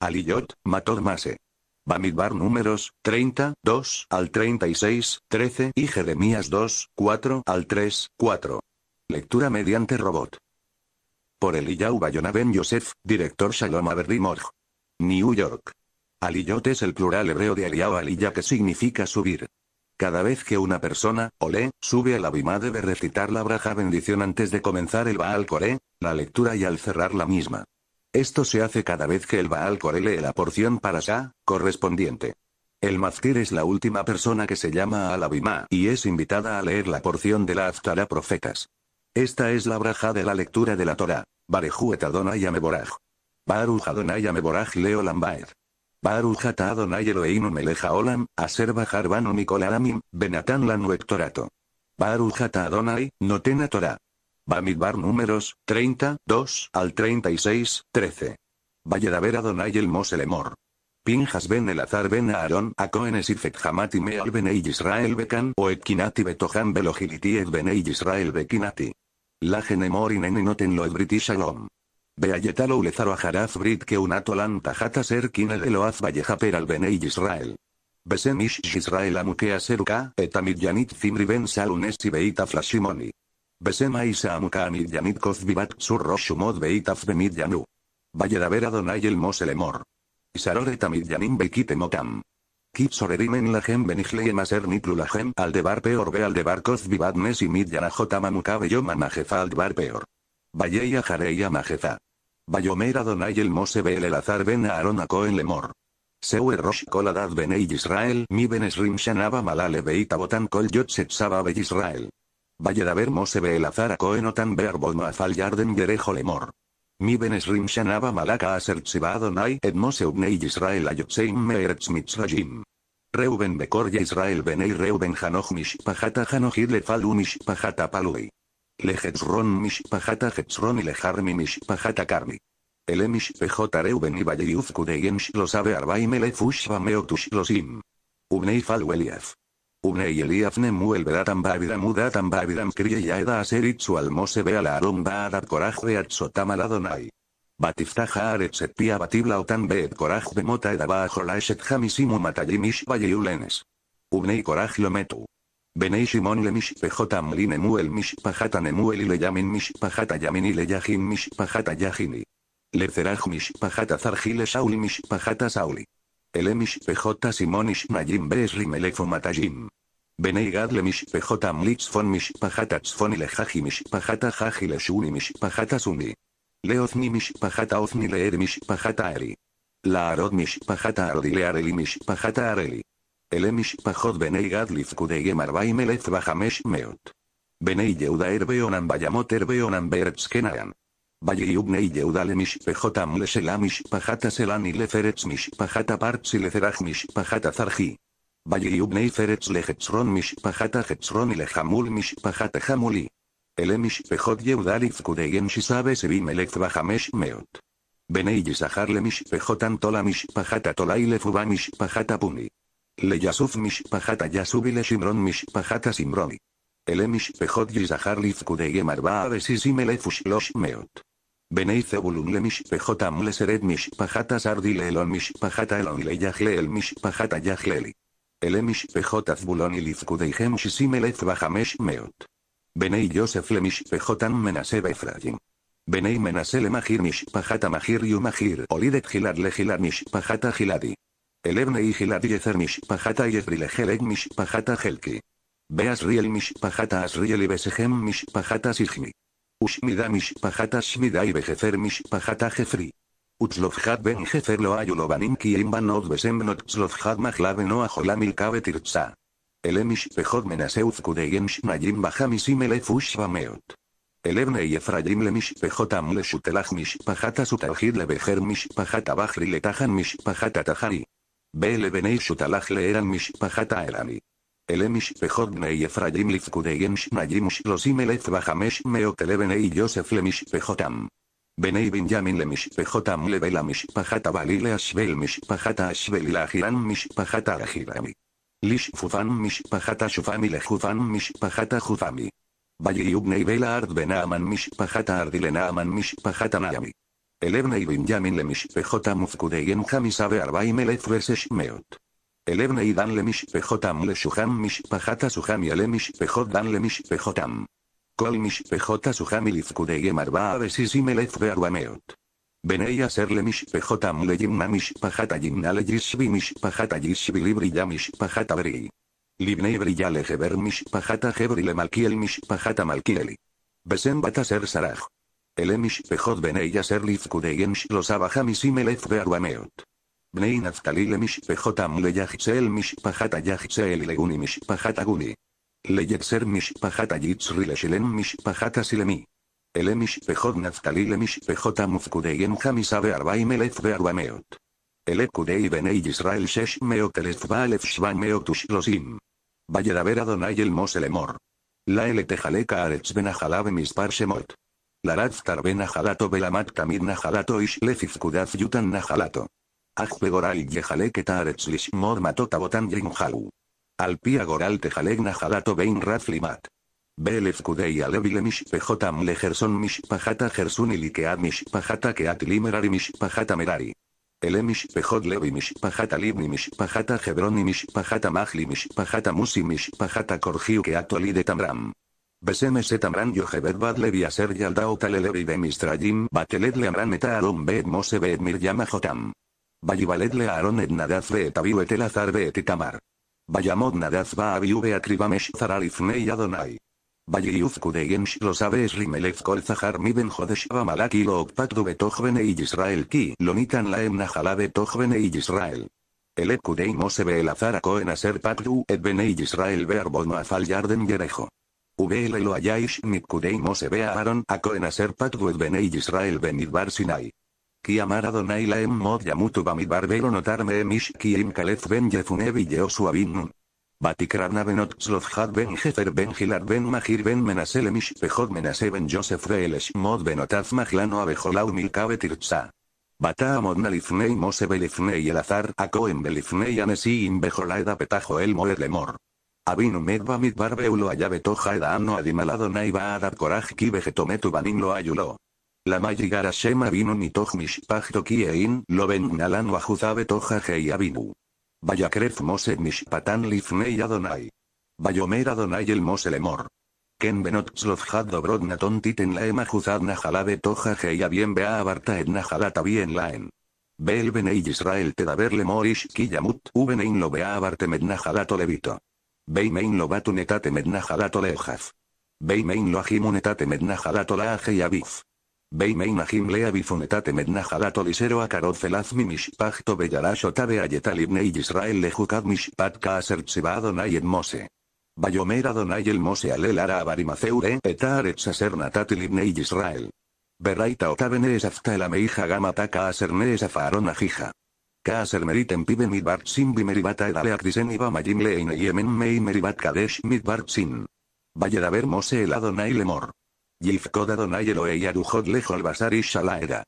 Aliyot, mase. Bamidbar números, 30, 2 al 36, 13 y Jeremías 2, 4 al 3, 4. Lectura mediante robot. Por Eliyahu Bayona Ben Yosef, director Shalom Aberdimorg. New York. Aliyot es el plural hebreo de Aliyahu Aliyah que significa subir. Cada vez que una persona, Olé, sube a la bima debe recitar la braja bendición antes de comenzar el Baal Coré, la lectura y al cerrar la misma. Esto se hace cada vez que el Baal lee la porción para Sa, correspondiente. El Mazkir es la última persona que se llama al Abimá y es invitada a leer la porción de la Aftara Profetas. Esta es la braja de la lectura de la Torah. Barejuet Adonai Ameboraj. Baruj Adonai Ameboraj Leo Lambaed. Adonai Eloheinu Meleja Olam, Aser Bajar Banu Benatan Lanu Adonai, Notena Torah. Bamidbar números, 30, 2, al 36, 13. Valledaber Adonai el Moselemor. Pinjas ben Elazar ben Aaron, a Cohenes y Fethamati Meal benei Israel bekan o Ekinati betohan belogiliti et benei Israel bekinati. La genemorin noten lo british shalom. Beayetalo ulezaro ajaraz brit que un atolanta jata ser kine de loaz vallejaper al Israel. Besemish ish Israel amukea seruka, etamid amidyanit zimri ben salunes beita flashimoni. Besema Isaamuka Midyanit Kozbibat Sur Roshumod Beitaf de Yanu. Valle Adonai Moselemor. Isaroreta Amid Yanim Bekite Motam. Kipsorerim en la gem em nitlu la aldebar peor ve aldebar kozbibat y midyana aldebar peor. Valleya jareya majefa. Bayomera donay el mose el el azar ben aaron lemor. Er rosh koladad ben Israel mi benesrim shanaba malale beita kol yotset be Israel mose Mosebe el azar a Cohen tan verbo yarden derejo lemor. Mi shanaba malaka aser adonai et mose Israel ayotseim meeretz mitzrayim. Reuben bekor Israel benei Reuben hanoch mishpahata le lefalu pahata palui. Lehetzron mishpachata hetzron y lejarmi mishpachata karmi. El emish Reuben y valeyuz kudeyemsh lo sabe arbaim losim. Ubnei falu tan Eliafne el vedatam bavidam udatam bavidam kriyaeda aseritzu almose la arum adat koraj de atzotam aladonai. Batifta aretz et pia batibla otan beet koraj de mota edabajo la eshet jamisimu matayimish vayeulenes. koraj lometu. Benei Shimon le mishpejotam li el mishpajata nemuel y le yamin mishpajata yamin y le yahin mishpajata yahini. Le mishpajata sauli. למשפחות נגים ישמעאלים באזרימלך ומטאג'ים. בני גד למשפחות המליצפון משפחת הצפוני לחחי משפחת החחי לשוני משפחת הסוני. לאופני משפחת האופני לעד משפחת הארי. לערוד משפחת הארדי להרלי משפחת הארלי. אלה משפחות בני גד לפקודיהם 40,500. בני יהודה הרביונם בימות הרביונם בארץ קניין. y Yeudale Mishpejota Mlesela Mishpajata Selani Leferetz Mishpajata Partsi Leferaj Mishpajata Zarji. y Ferets lehetsron Mishpajata Hetsron y Lejamul Mishpajata Jamuli. El Mishpejot Yeudali Fkudeyem Shisabe Sebim Bahamesh Meot. Benei Yisahar le Mishpejotan Tola Mishpajata Tolai Lefuba Mishpajata Puni. Le Yasuf Mishpajata Yasubi Le Shimron Mishpajata Simroni. El Mishpejot Yisahar Lifkudeyem Arba Besisimelefush losh Meot. Zebulun le mishpejota mish mishpajata sardile elon mishpajata elon le yajle el mishpajata yajleli. El mishpejota bulon y lizkudeihem shisimelez bajamesh meot. Benei Yosef le mishpejotam menase befrayim. Benei menase le mahir mishpajata mahir yu mahir olidet gilad le gilad mishpajata giladi. El ebnei gilad yezer mishpajata yezri le gelek mishpajata Pahata Asriel mishpajata asriel y besehem mishpajata sijmi. ושמידה משפחת השמידה היא בחפר משפחת החפרי. וצלופחת בן חפר לא היו לו בנים כי אם בנות בשם בנות צלופחת מחלה ונוח עולה מלכה ותרצה. אלה משפחות מנסה ופקודיהם שניים בחמישים אלף ושבע מאות. אלה בני אפרדים למשפחותם לשותלך משפחת הסותלחיד לבחר משפחת הבחרי לתחן משפחת התחרי. באלה בני שותלך לאלן משפחת האלני. אלה משפחות בני אפרים לפקודיהם שניים ושלושים אלף וחמש מאות אלה בני יוסף למשפחותם. בני בנימין למשפחותם לבלה משפחת הבעלי לאשבל משפחת האשבלי לאחילן משפחת האחילני. לשפופן משפחת השופמי לחופן משפחת החופמי. ויהיו בני בלערד בנעמן משפחת הארדי לנעמן משפחת הנעמי. אלה בני בנימין למשפחותם ופקודיהם חמישה וארבעים אלף ושש מאות. Ebne y danle pejotam le shuham Pajata suham y ale mishpejot danle mishpejotam. Kol mishpejota suham y lizkudeye marba besisime de aruameot. Veneya serle mishpejotam le yimna mishpajata yimna le yishbi mishpajata yishbi yamish pajata bri. Libnei brilla le heber Pajata hebri le malkiel mishpajata malkieli. Besen ser saraj. El emishpejot venei ser lizkudeyen me misime de aruameot. בני נפתלי למשפחותם ליחצאל משפחת היחצאל לגוני משפחת הגוני. ליצר משפחת היצרי לשלם משפחת הסילמי. אלה משפחות נפתלי למשפחותם ופקודיהם חמישה וארבעים אלף וארבע מאות. אלה פקודי בני ישראל שש מאות אלף ואלף שבע מאות ושלושים. וידבר אדוני אל משה לאמור. לאלה תחלק הארץ בנחלה במספר שמות. לרצת הרבה נחלתו ולמד תמיד נחלתו איש לפי פקודת יותן נחלתו. Ajpegoral goral yejale que mor lishmod matota botan Alpia goral tejalegna jalato bein ratflimat. Belef alevile pejotam lejerson mishpajata gersun ilikead mishpajata keat limerari mishpajata merari. Ele mishpejot levi mishpajata libni mishpajata hebroni mishpajata mahli mishpajata musi mishpajata korjiu keat de tamram. Beseme setamran yo bad levi aser yaldao talelevi mistrajim bateled amran eta arom bed mose Vallivalet le et nadaz beetaviu et elazar itamar. Vallamot nadaz baaviu beacribamesh y Adonai. Valliuf lo los es rimelez kolzahar mi ben jodesh malaki lo octatu betojvene Israel ki lonitan laem nahala betojvene Israel. El ekudei mose el a koen aser pactu et bene Israel a fal yarden gerejo. VL lo ayish mit kudei mose ve a cohen aser et benei Israel benidbar sinai ki amar Adonai en mod va mi barbero notarme emish ki im kalef ben yefune yeosua bin Batikrana ben Otzlozhad ben jefer ben Gilar ben Mahir ben Menasel emish pejod menase ben josef veelesh mod ben otaz maglano abejolau milkabe tirtsa. Bataamod nalifnei mose belifnei elazar akoen belifnei anesiim bejolaeda petajo el moed lemor. Avinu medba va beulo barbeulo toja edaamno y va adar koraj ki vegetometu banin lo ayulo. La Mayigara Shema vino nitoj mishpachto kiein lo bennalan ajuzabe toja heiabinu. Vayakref mose mishpatan lifnei Adonai. Vayomer Adonai el mose lemor. Ken benot tzlofjad dobrod naton titen laem ajuzad nahalabe toja heiabien bea abarta et bien laen. Bel benei Israel tedaber lemor ishkiyamut ubenein lo bea abarte met levito. Beimein lo batunetate Mednahalato najalato lejaf. Beimein lo ajimunetate Mednahalato najalato abif. Beim lea bifunetate a lisero akarot felazmi mishpachto bellarashotave ayetal ibne y Israel lejukad mishpat kaaser Adonai et Mose. Bayomer Adonai el Mose alelara ara abarimaceure etar etsaser natatil y Israel. Beraita otavene esafta el ameija gamata kaaser ne esafaron ajija. Kaaser meriten pibe sin bimeribata edaleak iba leine yemen mei meribat kadesh midbar sin. Vayeraber Mose el Adonai lemor. Yifkoda Adonai e lejo Lejol Basar A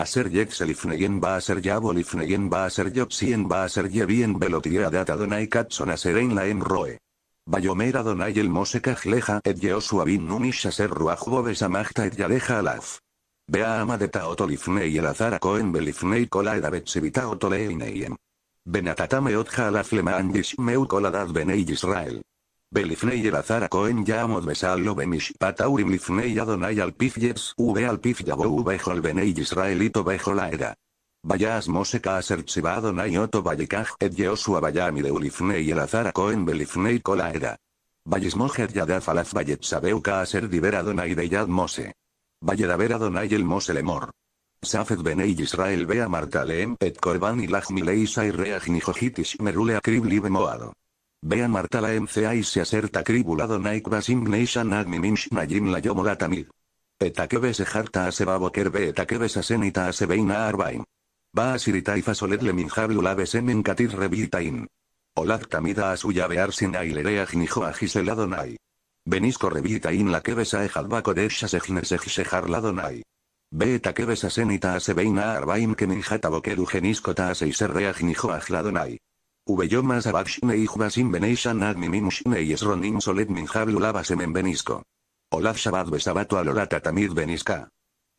Aser Yexel Ifneyen va a ser Yabol Ifneyen va a ser en va a ser Yevien Belotia data Adonai Katson Aseren Laem Roe. bayomera Adonai el leja jleja et yeosu a ser Aser Ruach et yaleja Alaf. Bea ama de Taotol Ifnei el Azara koen Belifnei Kolaeda otole Otoleineyem. Benatatame Otja Alaf Lema Angish Meu Koladad Benei Israel. Belifnei el azar a Cohen ya a Modmesal y lifnei Adonai al pifjes v al pifjabou bejo benei israelito bejo la era. Vayas MOSE aser chiva Adonai oto et yeosua Bayami de y el azar a Cohen belifnei kola era. Vayes moher yadaf alaz vayet sabeuka aser diver Adonai de yad mose. Vayedaver Adonai el mose lemor. Safed benei Israel bea martaleem et korban y mileisa REAJNI nijojitish merule akrib libe moado. Vean Marta la MCA y se acerta cribulado basim Signation Adminish Najim la que quebes ejarta a se va eta quebes a senita a veina arbaim Va a sirita y le minjablu la besemen katir revitain. Olad tamida a suya bear sin ailerea gnijo a nai. revitain la que a ejalba kodesha se ladonai. Ve etakebe senita se veina arbaim que minjata bokeru genisco ta a gladonai. Ubeyomas abakshne y beneishan ad mimim y esronim solet minjablu benisco. Olaf shabad besabato alorata tamid beniska.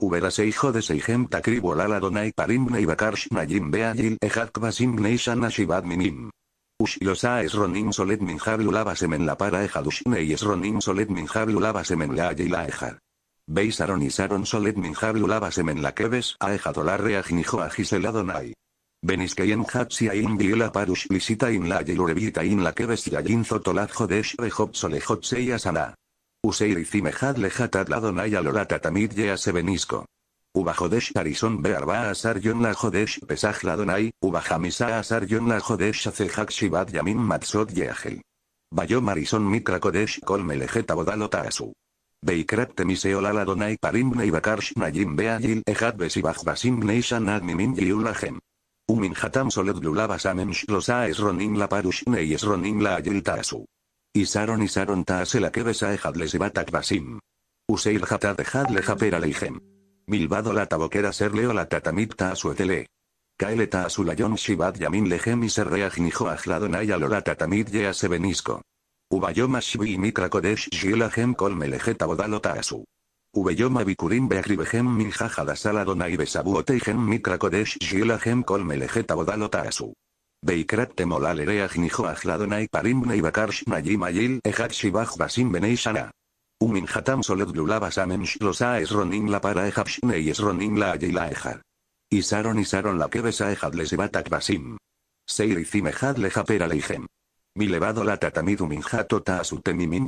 Uberase hijo de Seijem Takrib Olala Donai Parimne y Bakarshna Jim Ejat Kvasim Neishan Ashibad Minim. Ushilosa es Ronim Solet la para Ejadushne es Solet la Ayila Beisaron y Saron Solet la queves a en Hatziain Viola Parush in La in La Keves Yayin Zotolad Jodesh Rehop Solehot ASANA USEI y Alorata Tamid Ubajodesh Arison Bearba Asar Yon La Jodesh Pesaj Ladonai, Ubajamisa Asar Yon La Jodesh Acejak Yamin Matsot yeagel. Bayom marison Mikra Kodesh Kol Melejeta Bodalotaasu. Beikrat temiseo la parimne parim bakarsh najim BEAYIL ejat besibaj basim neishan yulahem hatam soled soledlulabasamen samem shlosa esronim la parushne y esronim la ayil taasu. Isaron isaron taase la kebesa ejadles batak basim. Useir jata de japera leijem. Milvado la taboquera ser la tatamit taasu etele. Kaele taasu yon shibad yamin lejem y serreajnijo nijo ajladonaya lola tatamit yea sebenisco. Ubayoma kodesh kolmelejeta bodalo taasu. Ubeyoma Bikurim Beagribehem Minjajada Saladonai Besabuoteihem Mikrakodesh Gilahem Kolmelejeta Bodalotasu. Beikrat temolalerea gnijo ajladonai parimne y bakarsh nayimayil ejat shibaj basim benei shana. uminjatam solet shlosa esronim para esronim la ayila ejar. Isaron isaron la kebesa ejad basim. Mi levado la asutemimin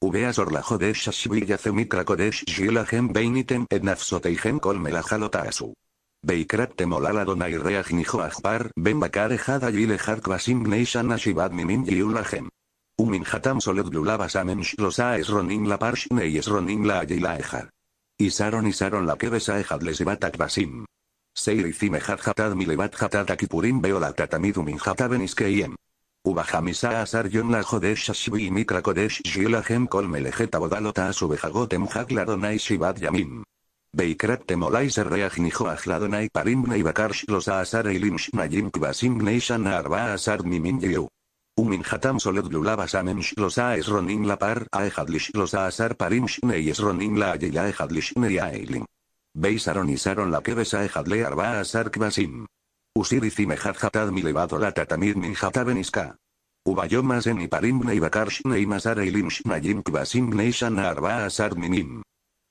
Ubeazor zorla Jodesh Ashvillace Mikra Kodesh Gen Beinitem Ednafsoteihem Kolmelajalotasu. Beikrat temolala donai reach nijo ajpar ben bakar ejada yile harkvasim neishan ashivad minim yiulahem. Umin hatam soled glulabas amem shlosa esronim la parshne y esronim la ayila ejar. Isaron isaron la kebesa ejad lesivat akvasim. Seir hat hatad veo hatad akipurim Ubahamisa asar yonna jodesh ashvi mitra kodesh bodalota subejagotem hagladonai shibad yamim. Beikrat temolai ser ahladonai parim neivakarsh los shlosa asar e kvasim arba asar mimin soled la par aejadlish los asar esronim la ayila ehadlish nei aeilim. la kebesa ejadle arba asar kvasim. Usiris y mi milevado la tatamid minjatabenisca. Ubayomas en iparimne y bakarshne y masara y limshna y minim.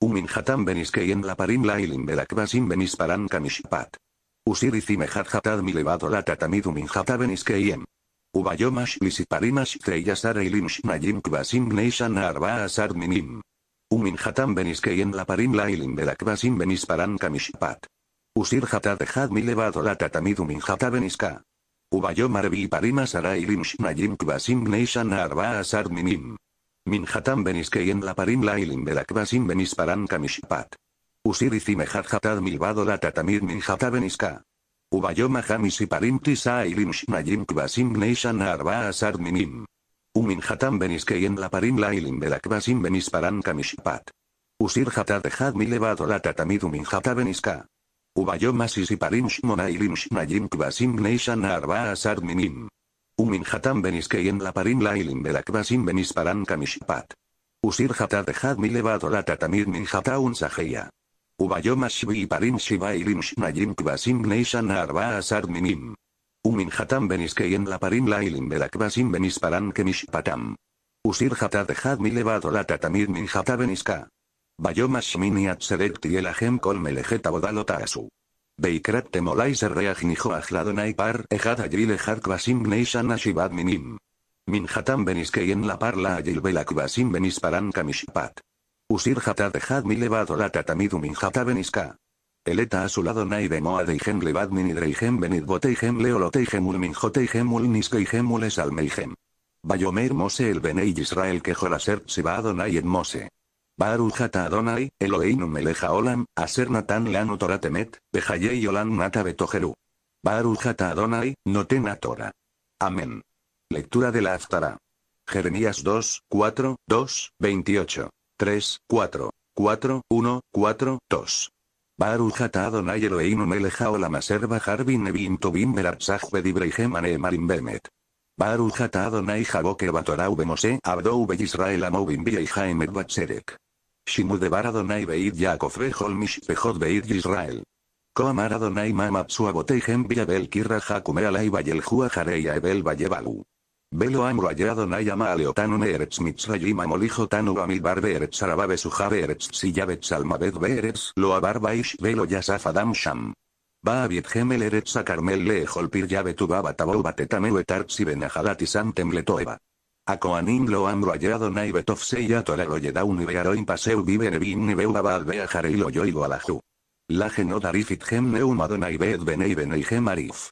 Uminjatam beniske y en la ilim de limberakvasim benisparan kamishpat. Usiris y mi levado la tatamid y Ubayomash lisiparimash treyasara y limshna yimkvasimne y shana minim. Uminjatam beniske y en la ilim de benisparan kamishpat. Usir jata had mi levado la tatamidum in hatabeniska. Ubayo arbi parima sarai lim shnayim kvasim neishan arba asar minim. Min hatam en la parim lailim belakvasim benisparan kamishpat. Usir izimejat hatad milvado la tatamid min hatabeniska. Ubayoma hamis Parim tisa ilim shnayim kvasim neishan arba asar minim. Umin hatam en la parim Ilim belakvasim benisparan kamishpat. Usir hatad mi levado la tatamidum in Ubayomasis y Parimshmonailim Jim Kvasim Gneishan Arba Asar Minim. Umin Hatam en la Parim Lailim Belakvasim Benisparan Kamishpat. Usir Hatar Levado la Tatamir Min Hataun Sajeya. Ubayomashvi y Parimshivailim Shmayim Kvasim Gneishan Arba Asar Minim. Umin Hatam en la Parim Lailim Belakvasim Benisparan Kemishpatam. Usir Hatar de Hadmi Levado la Tatamir Min Hata Bayomas Shmini el Ajem Kol Melejeta Bodalota ASU Beikrat Temolai Serreach Par Ejad Ayil Ejad Kvasim Neishan SHIVAD Minim. Minhatam en La Parla Ayil Belak BENIS Benisparan Kamishpat. Usir Hatad Ejad Milevad Eleta a su lado nai de moa levad min idreijem benid boteijem joteijem mose el Israel que joraser sibado Barujata Adonai, Eloheinu Meleja Olam, Aser Natan Lanu Torah Temet, Bejayei Olam Nata Betojeru. Barujata Adonai, Notena Torah. Amén. Lectura de la Aftara. Jeremías 2, 4, 2, 28, 3, 4, 4, 1, 4, 2. Barujata Adonai Eloheinu Meleja Olam Aser Bajar Bin Nebim Tobim Beratzah Bedibreihem Anemarim Bemet. Baruch Adonai Jaboke Batorau Bemose Abdou Israel Amovim Via emet Batzerek. Shimude Adonai Beid Yaakov Behol Mishpejot Beit Israel. Koamar Adonai Mamab Suaboteihem Bel Kirra Hakume Alai Bayel ya Ebel Belo Velo amro Adonai ama aleotanu Eretz mitzrayim amolijo tanu Barbe beerets arababe sujabe eretz sillabetz almabed beeretz loabar baish velo yasaf adam sham. Baabit gemel eretz a carmel lejol pir yabe babatabou batetameu etartsi a coanim lo han ayado y Seyatora lo Yedaun y Paseu vive Nevin Nebeu y lo Yoigo Alaju. Laje la darifit gem neum adonai benei benei gem arif.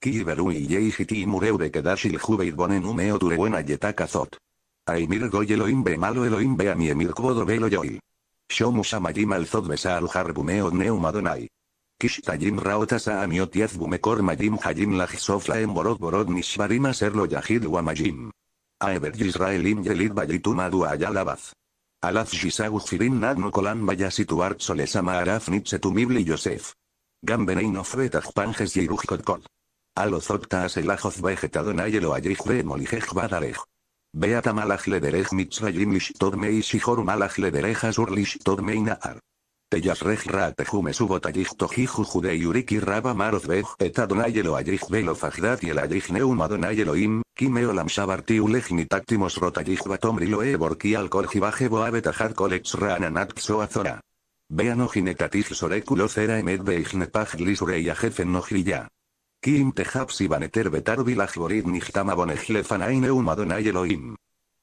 Ki y yeijiti mureu de kedashil bonen yetakazot. Aimir goy Elohim be malo eloim be mi emir kvodo velo yoil. Shomu samayim alzod besal harbumeo neum adonai. Kishtajim raotasa amiot bumekor majim hajim la hisofla borod borod nishbarima serlo yahid wamajim. Aever Yisraelim Yelit Bayitum a Ayalabaz. Alaz Shisagus Firin nadnu Kolan situar Solesama Araf Nitsetumibli Yosef. Gambenein of Yerujkotkol. Alozokta Aselajoz Ayelo Ayij Molijej Badarej. Beata Malaj Lederej Mitzrayim Lishtod Meisijor Malaj Lederej Azur Tejas su subotajij tojiju jude yuriki raba marozbej etadonayelo adonai eloajij velo fajdat y el neum kimeolam elohim, kime shabarti nitaktimos rotajij batomriloe baje kolex rananat soreculo cera nojilla. Kim tehapsi betar vilaj borid nihtama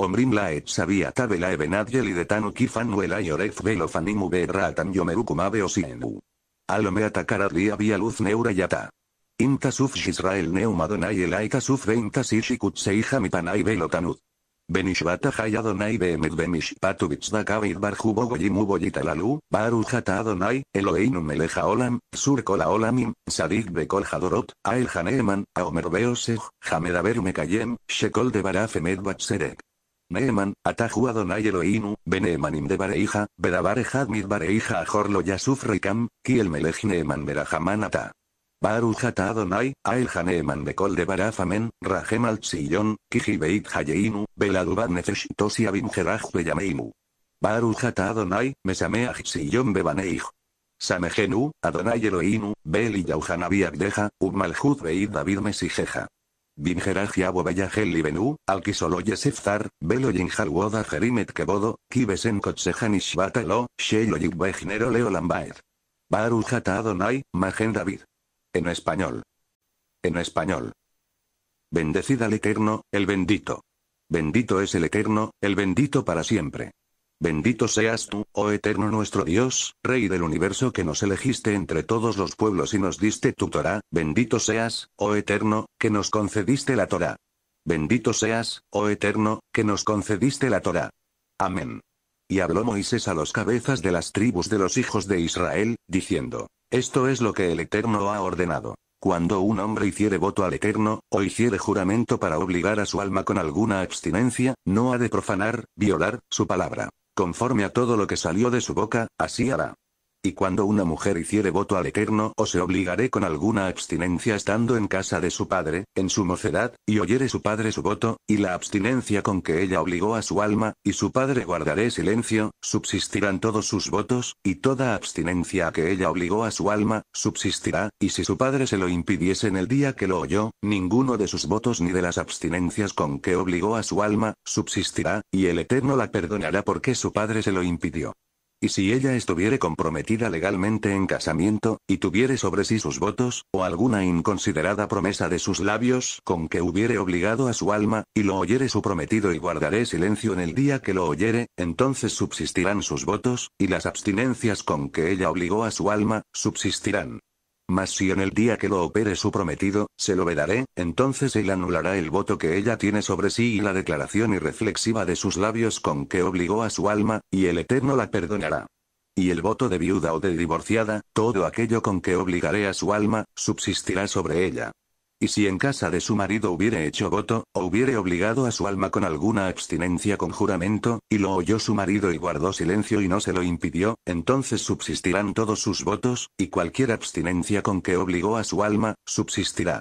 Omrim laet sabía tabe la y de tanu kifan nuela y oref velo fanimu Alome atacar ria luz neura yata. Inta suf Israel neumadonai elaita suf veinta sishikut seija mitanai velo tanud. Benishbata hay Adonai be benishpatu bitzdakai idbar hubogoyim uboyitalalu, baruch Adonai, eloheinu meleja olam, sur kol sadikbe sadik bekol hadorot, ael mekayem, shekol de barafemed batserek. Neeman, Atahu Adonai Eloheinu, Beneemanim de Bareija, Bedabarejad mit Bareija Ajorlo Yasuf reikam, Kiel Melech Neeman Berahaman Ata. Baruch Adonai, Adonai, Janeeman de Bekol de Barafamen, rajem Al Kiji Beit Hayeinu, Beladubat Nefesh Tosi Abim jeraj Beyameinu. Baruch Adonai, Mesameach siyon bebaneij. samegenu Adonai Eloheinu, Bel y Deja, Abdeja, Beit David Mesijeja. Vinjeraj Yabobayah Heli Benu, Alkisoloye Yesefzar, Belo Yinjalwoda Jerimet Kebodo, Kibesen Kotsehan Ishbatalo, Shelo Yigbejnero Leo Lambaed. Baruch Adonai, Magen David. En español. En español. Bendecida al Eterno, el bendito. Bendito es el Eterno, el bendito para siempre. Bendito seas tú, oh eterno nuestro Dios, Rey del universo que nos elegiste entre todos los pueblos y nos diste tu Torah, bendito seas, oh eterno, que nos concediste la Torah. Bendito seas, oh eterno, que nos concediste la Torah. Amén. Y habló Moisés a los cabezas de las tribus de los hijos de Israel, diciendo, Esto es lo que el Eterno ha ordenado. Cuando un hombre hiciere voto al Eterno, o hiciere juramento para obligar a su alma con alguna abstinencia, no ha de profanar, violar, su palabra. Conforme a todo lo que salió de su boca, así hará. Y cuando una mujer hiciere voto al Eterno o se obligaré con alguna abstinencia estando en casa de su padre, en su mocedad, y oyere su padre su voto, y la abstinencia con que ella obligó a su alma, y su padre guardaré silencio, subsistirán todos sus votos, y toda abstinencia a que ella obligó a su alma, subsistirá, y si su padre se lo impidiese en el día que lo oyó, ninguno de sus votos ni de las abstinencias con que obligó a su alma, subsistirá, y el Eterno la perdonará porque su padre se lo impidió. Y si ella estuviere comprometida legalmente en casamiento, y tuviere sobre sí sus votos, o alguna inconsiderada promesa de sus labios con que hubiere obligado a su alma, y lo oyere su prometido y guardaré silencio en el día que lo oyere, entonces subsistirán sus votos, y las abstinencias con que ella obligó a su alma, subsistirán. Mas si en el día que lo opere su prometido, se lo vedaré, entonces él anulará el voto que ella tiene sobre sí y la declaración irreflexiva de sus labios con que obligó a su alma, y el Eterno la perdonará. Y el voto de viuda o de divorciada, todo aquello con que obligaré a su alma, subsistirá sobre ella. Y si en casa de su marido hubiere hecho voto, o hubiere obligado a su alma con alguna abstinencia con juramento, y lo oyó su marido y guardó silencio y no se lo impidió, entonces subsistirán todos sus votos, y cualquier abstinencia con que obligó a su alma, subsistirá.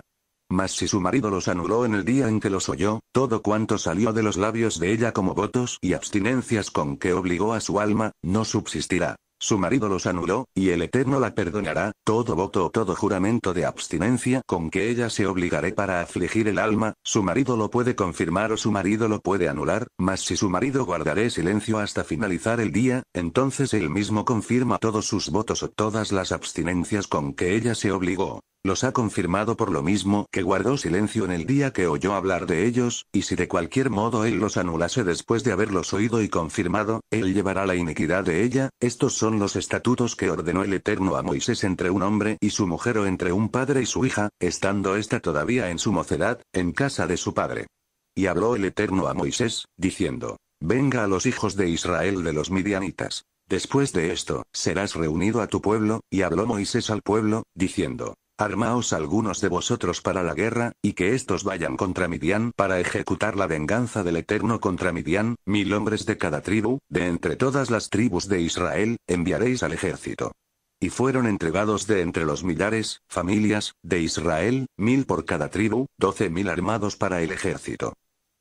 Mas si su marido los anuló en el día en que los oyó, todo cuanto salió de los labios de ella como votos y abstinencias con que obligó a su alma, no subsistirá. Su marido los anuló, y el Eterno la perdonará, todo voto o todo juramento de abstinencia con que ella se obligaré para afligir el alma, su marido lo puede confirmar o su marido lo puede anular, mas si su marido guardaré silencio hasta finalizar el día, entonces él mismo confirma todos sus votos o todas las abstinencias con que ella se obligó. Los ha confirmado por lo mismo que guardó silencio en el día que oyó hablar de ellos, y si de cualquier modo él los anulase después de haberlos oído y confirmado, él llevará la iniquidad de ella, estos son los estatutos que ordenó el Eterno a Moisés entre un hombre y su mujer o entre un padre y su hija, estando ésta todavía en su mocedad, en casa de su padre. Y habló el Eterno a Moisés, diciendo, Venga a los hijos de Israel de los midianitas. Después de esto, serás reunido a tu pueblo, y habló Moisés al pueblo, diciendo, armaos algunos de vosotros para la guerra, y que estos vayan contra Midian para ejecutar la venganza del Eterno contra Midian, mil hombres de cada tribu, de entre todas las tribus de Israel, enviaréis al ejército y fueron entregados de entre los millares, familias, de Israel, mil por cada tribu, doce mil armados para el ejército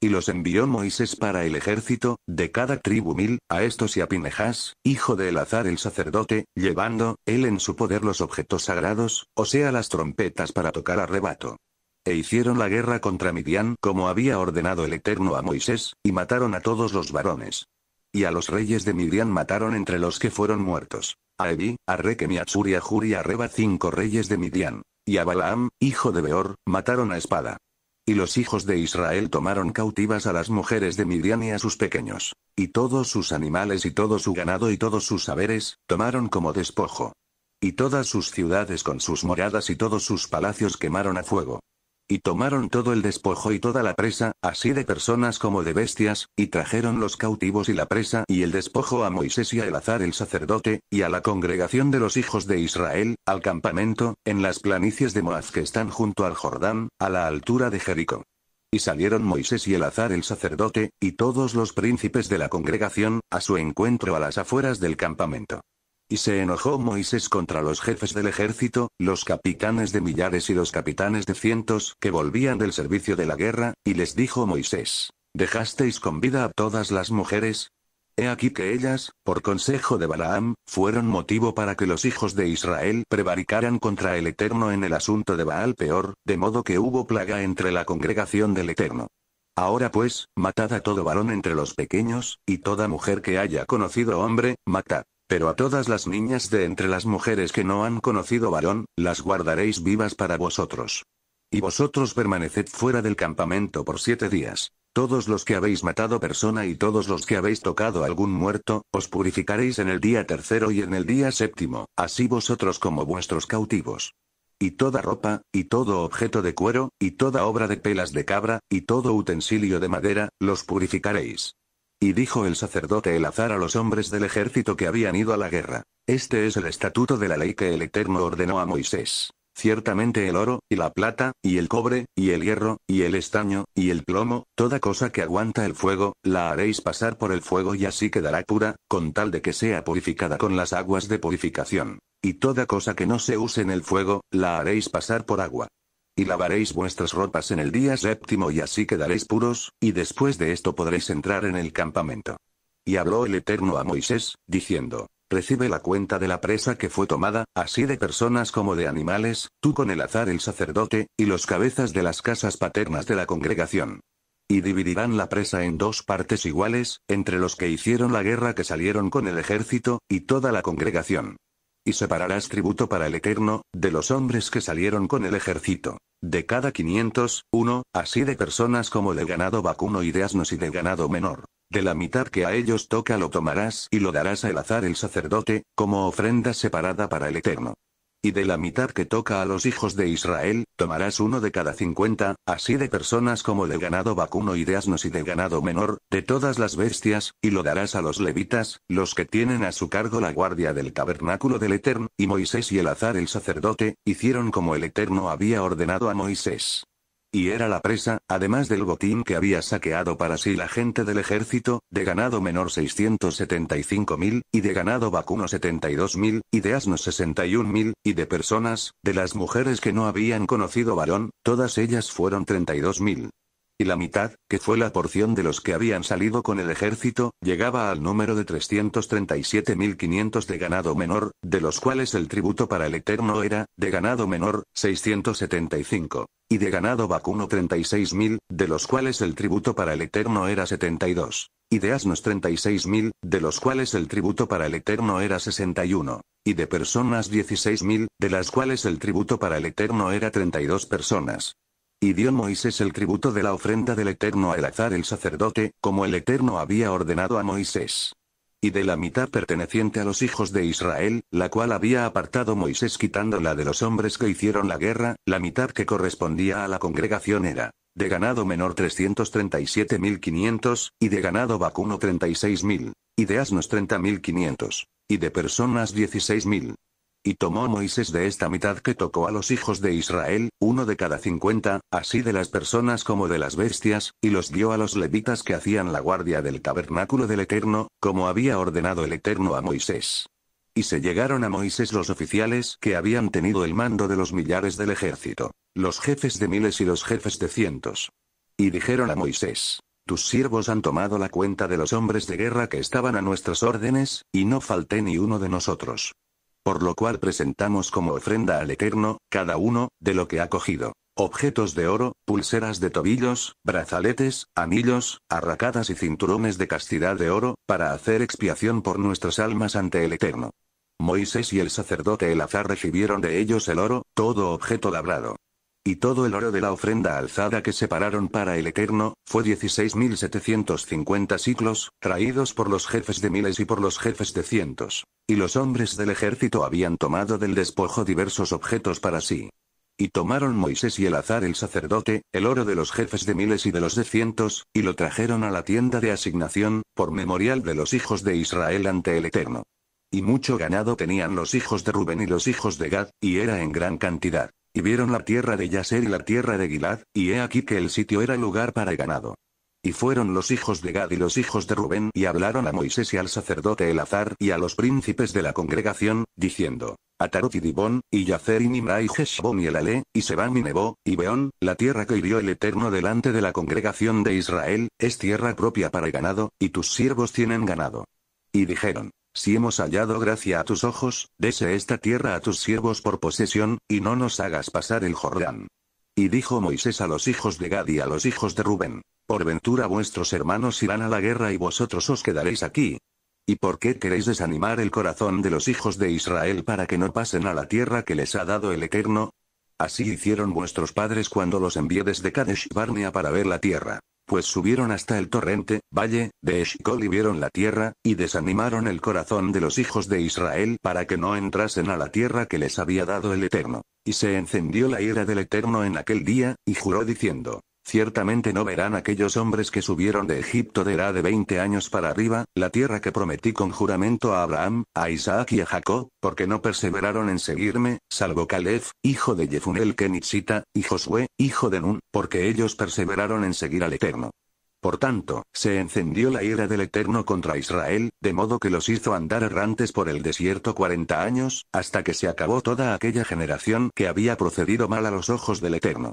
y los envió Moisés para el ejército, de cada tribu mil, a estos y a Pinejas, hijo de Elazar el sacerdote, llevando, él en su poder los objetos sagrados, o sea las trompetas para tocar arrebato. E hicieron la guerra contra Midian como había ordenado el Eterno a Moisés, y mataron a todos los varones. Y a los reyes de Midian mataron entre los que fueron muertos. A Evi, a Rekemi, y a Juri a a Reba cinco reyes de Midian. Y a Balaam, hijo de Beor, mataron a espada. Y los hijos de Israel tomaron cautivas a las mujeres de Midian y a sus pequeños. Y todos sus animales y todo su ganado y todos sus saberes, tomaron como despojo. Y todas sus ciudades con sus moradas y todos sus palacios quemaron a fuego y tomaron todo el despojo y toda la presa, así de personas como de bestias, y trajeron los cautivos y la presa y el despojo a Moisés y a Elazar el sacerdote, y a la congregación de los hijos de Israel, al campamento, en las planicies de Moaz que están junto al Jordán, a la altura de Jericó. Y salieron Moisés y Elazar el sacerdote, y todos los príncipes de la congregación, a su encuentro a las afueras del campamento. Y se enojó Moisés contra los jefes del ejército, los capitanes de millares y los capitanes de cientos que volvían del servicio de la guerra, y les dijo Moisés, ¿dejasteis con vida a todas las mujeres? He aquí que ellas, por consejo de Balaam, fueron motivo para que los hijos de Israel prevaricaran contra el Eterno en el asunto de Baal peor, de modo que hubo plaga entre la congregación del Eterno. Ahora pues, matad a todo varón entre los pequeños, y toda mujer que haya conocido hombre, matad. Pero a todas las niñas de entre las mujeres que no han conocido varón, las guardaréis vivas para vosotros. Y vosotros permaneced fuera del campamento por siete días. Todos los que habéis matado persona y todos los que habéis tocado algún muerto, os purificaréis en el día tercero y en el día séptimo, así vosotros como vuestros cautivos. Y toda ropa, y todo objeto de cuero, y toda obra de pelas de cabra, y todo utensilio de madera, los purificaréis. Y dijo el sacerdote Elazar a los hombres del ejército que habían ido a la guerra. Este es el estatuto de la ley que el Eterno ordenó a Moisés. Ciertamente el oro, y la plata, y el cobre, y el hierro, y el estaño, y el plomo, toda cosa que aguanta el fuego, la haréis pasar por el fuego y así quedará pura, con tal de que sea purificada con las aguas de purificación. Y toda cosa que no se use en el fuego, la haréis pasar por agua. Y lavaréis vuestras ropas en el día séptimo y así quedaréis puros, y después de esto podréis entrar en el campamento. Y habló el Eterno a Moisés, diciendo, Recibe la cuenta de la presa que fue tomada, así de personas como de animales, tú con el azar el sacerdote, y los cabezas de las casas paternas de la congregación. Y dividirán la presa en dos partes iguales, entre los que hicieron la guerra que salieron con el ejército, y toda la congregación. Y separarás tributo para el Eterno, de los hombres que salieron con el ejército. De cada quinientos, uno, así de personas como del ganado vacuno y de asnos y del ganado menor. De la mitad que a ellos toca lo tomarás y lo darás al azar el sacerdote, como ofrenda separada para el Eterno. Y de la mitad que toca a los hijos de Israel, tomarás uno de cada cincuenta, así de personas como de ganado vacuno y de asnos y de ganado menor, de todas las bestias, y lo darás a los levitas, los que tienen a su cargo la guardia del tabernáculo del Eterno, y Moisés y el azar el sacerdote, hicieron como el Eterno había ordenado a Moisés. Y era la presa, además del botín que había saqueado para sí la gente del ejército, de ganado menor 675.000, y de ganado vacuno 72.000, y de asnos 61.000, y de personas, de las mujeres que no habían conocido varón, todas ellas fueron 32.000 y la mitad, que fue la porción de los que habían salido con el ejército, llegaba al número de 337.500 de ganado menor, de los cuales el tributo para el Eterno era, de ganado menor, 675, y de ganado vacuno 36.000, de los cuales el tributo para el Eterno era 72, y de asnos 36.000, de los cuales el tributo para el Eterno era 61, y de personas 16.000, de las cuales el tributo para el Eterno era 32 personas y dio Moisés el tributo de la ofrenda del Eterno a Elazar el sacerdote, como el Eterno había ordenado a Moisés. Y de la mitad perteneciente a los hijos de Israel, la cual había apartado Moisés quitándola de los hombres que hicieron la guerra, la mitad que correspondía a la congregación era, de ganado menor 337.500, y de ganado vacuno 36.000, y de asnos 30.500, y de personas 16.000. Y tomó Moisés de esta mitad que tocó a los hijos de Israel, uno de cada cincuenta, así de las personas como de las bestias, y los dio a los levitas que hacían la guardia del tabernáculo del Eterno, como había ordenado el Eterno a Moisés. Y se llegaron a Moisés los oficiales que habían tenido el mando de los millares del ejército, los jefes de miles y los jefes de cientos. Y dijeron a Moisés, tus siervos han tomado la cuenta de los hombres de guerra que estaban a nuestras órdenes, y no falté ni uno de nosotros. Por lo cual presentamos como ofrenda al Eterno, cada uno, de lo que ha cogido. Objetos de oro, pulseras de tobillos, brazaletes, anillos, arracadas y cinturones de castidad de oro, para hacer expiación por nuestras almas ante el Eterno. Moisés y el sacerdote Elazar recibieron de ellos el oro, todo objeto labrado. Y todo el oro de la ofrenda alzada que separaron para el Eterno, fue 16.750 ciclos, traídos por los jefes de miles y por los jefes de cientos. Y los hombres del ejército habían tomado del despojo diversos objetos para sí. Y tomaron Moisés y el azar el sacerdote, el oro de los jefes de miles y de los de cientos, y lo trajeron a la tienda de asignación, por memorial de los hijos de Israel ante el Eterno. Y mucho ganado tenían los hijos de Rubén y los hijos de Gad, y era en gran cantidad. Y vieron la tierra de Yaser y la tierra de Gilad, y he aquí que el sitio era lugar para el ganado. Y fueron los hijos de Gad y los hijos de Rubén y hablaron a Moisés y al sacerdote Elazar y a los príncipes de la congregación, diciendo, Atarot y Dibón, y Yacer y Nimra y Jeshbon y Elale, y Sebán y Nebo, y Beón, la tierra que hirió el Eterno delante de la congregación de Israel, es tierra propia para el ganado, y tus siervos tienen ganado. Y dijeron, si hemos hallado gracia a tus ojos, dese esta tierra a tus siervos por posesión, y no nos hagas pasar el Jordán. Y dijo Moisés a los hijos de Gad y a los hijos de Rubén, Por ventura vuestros hermanos irán a la guerra y vosotros os quedaréis aquí. ¿Y por qué queréis desanimar el corazón de los hijos de Israel para que no pasen a la tierra que les ha dado el Eterno? Así hicieron vuestros padres cuando los envié desde Kadesh Barnea para ver la tierra. Pues subieron hasta el torrente, valle, de Eshcol y vieron la tierra, y desanimaron el corazón de los hijos de Israel para que no entrasen a la tierra que les había dado el Eterno. Y se encendió la ira del Eterno en aquel día, y juró diciendo, Ciertamente no verán aquellos hombres que subieron de Egipto de edad de veinte años para arriba, la tierra que prometí con juramento a Abraham, a Isaac y a Jacob, porque no perseveraron en seguirme, salvo Caleb, hijo de Jefunel el y Josué, hijo de Nun, porque ellos perseveraron en seguir al Eterno. Por tanto, se encendió la ira del Eterno contra Israel, de modo que los hizo andar errantes por el desierto cuarenta años, hasta que se acabó toda aquella generación que había procedido mal a los ojos del Eterno.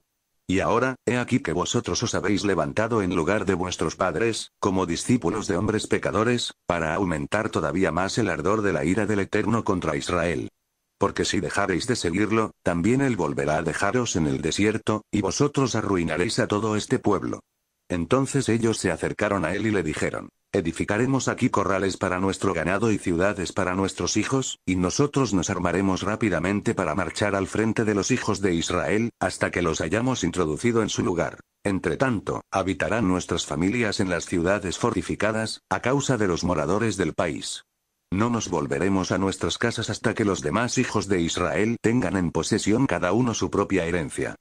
Y ahora, he aquí que vosotros os habéis levantado en lugar de vuestros padres, como discípulos de hombres pecadores, para aumentar todavía más el ardor de la ira del Eterno contra Israel. Porque si dejareis de seguirlo, también él volverá a dejaros en el desierto, y vosotros arruinaréis a todo este pueblo. Entonces ellos se acercaron a él y le dijeron, Edificaremos aquí corrales para nuestro ganado y ciudades para nuestros hijos, y nosotros nos armaremos rápidamente para marchar al frente de los hijos de Israel, hasta que los hayamos introducido en su lugar. Entretanto, habitarán nuestras familias en las ciudades fortificadas, a causa de los moradores del país. No nos volveremos a nuestras casas hasta que los demás hijos de Israel tengan en posesión cada uno su propia herencia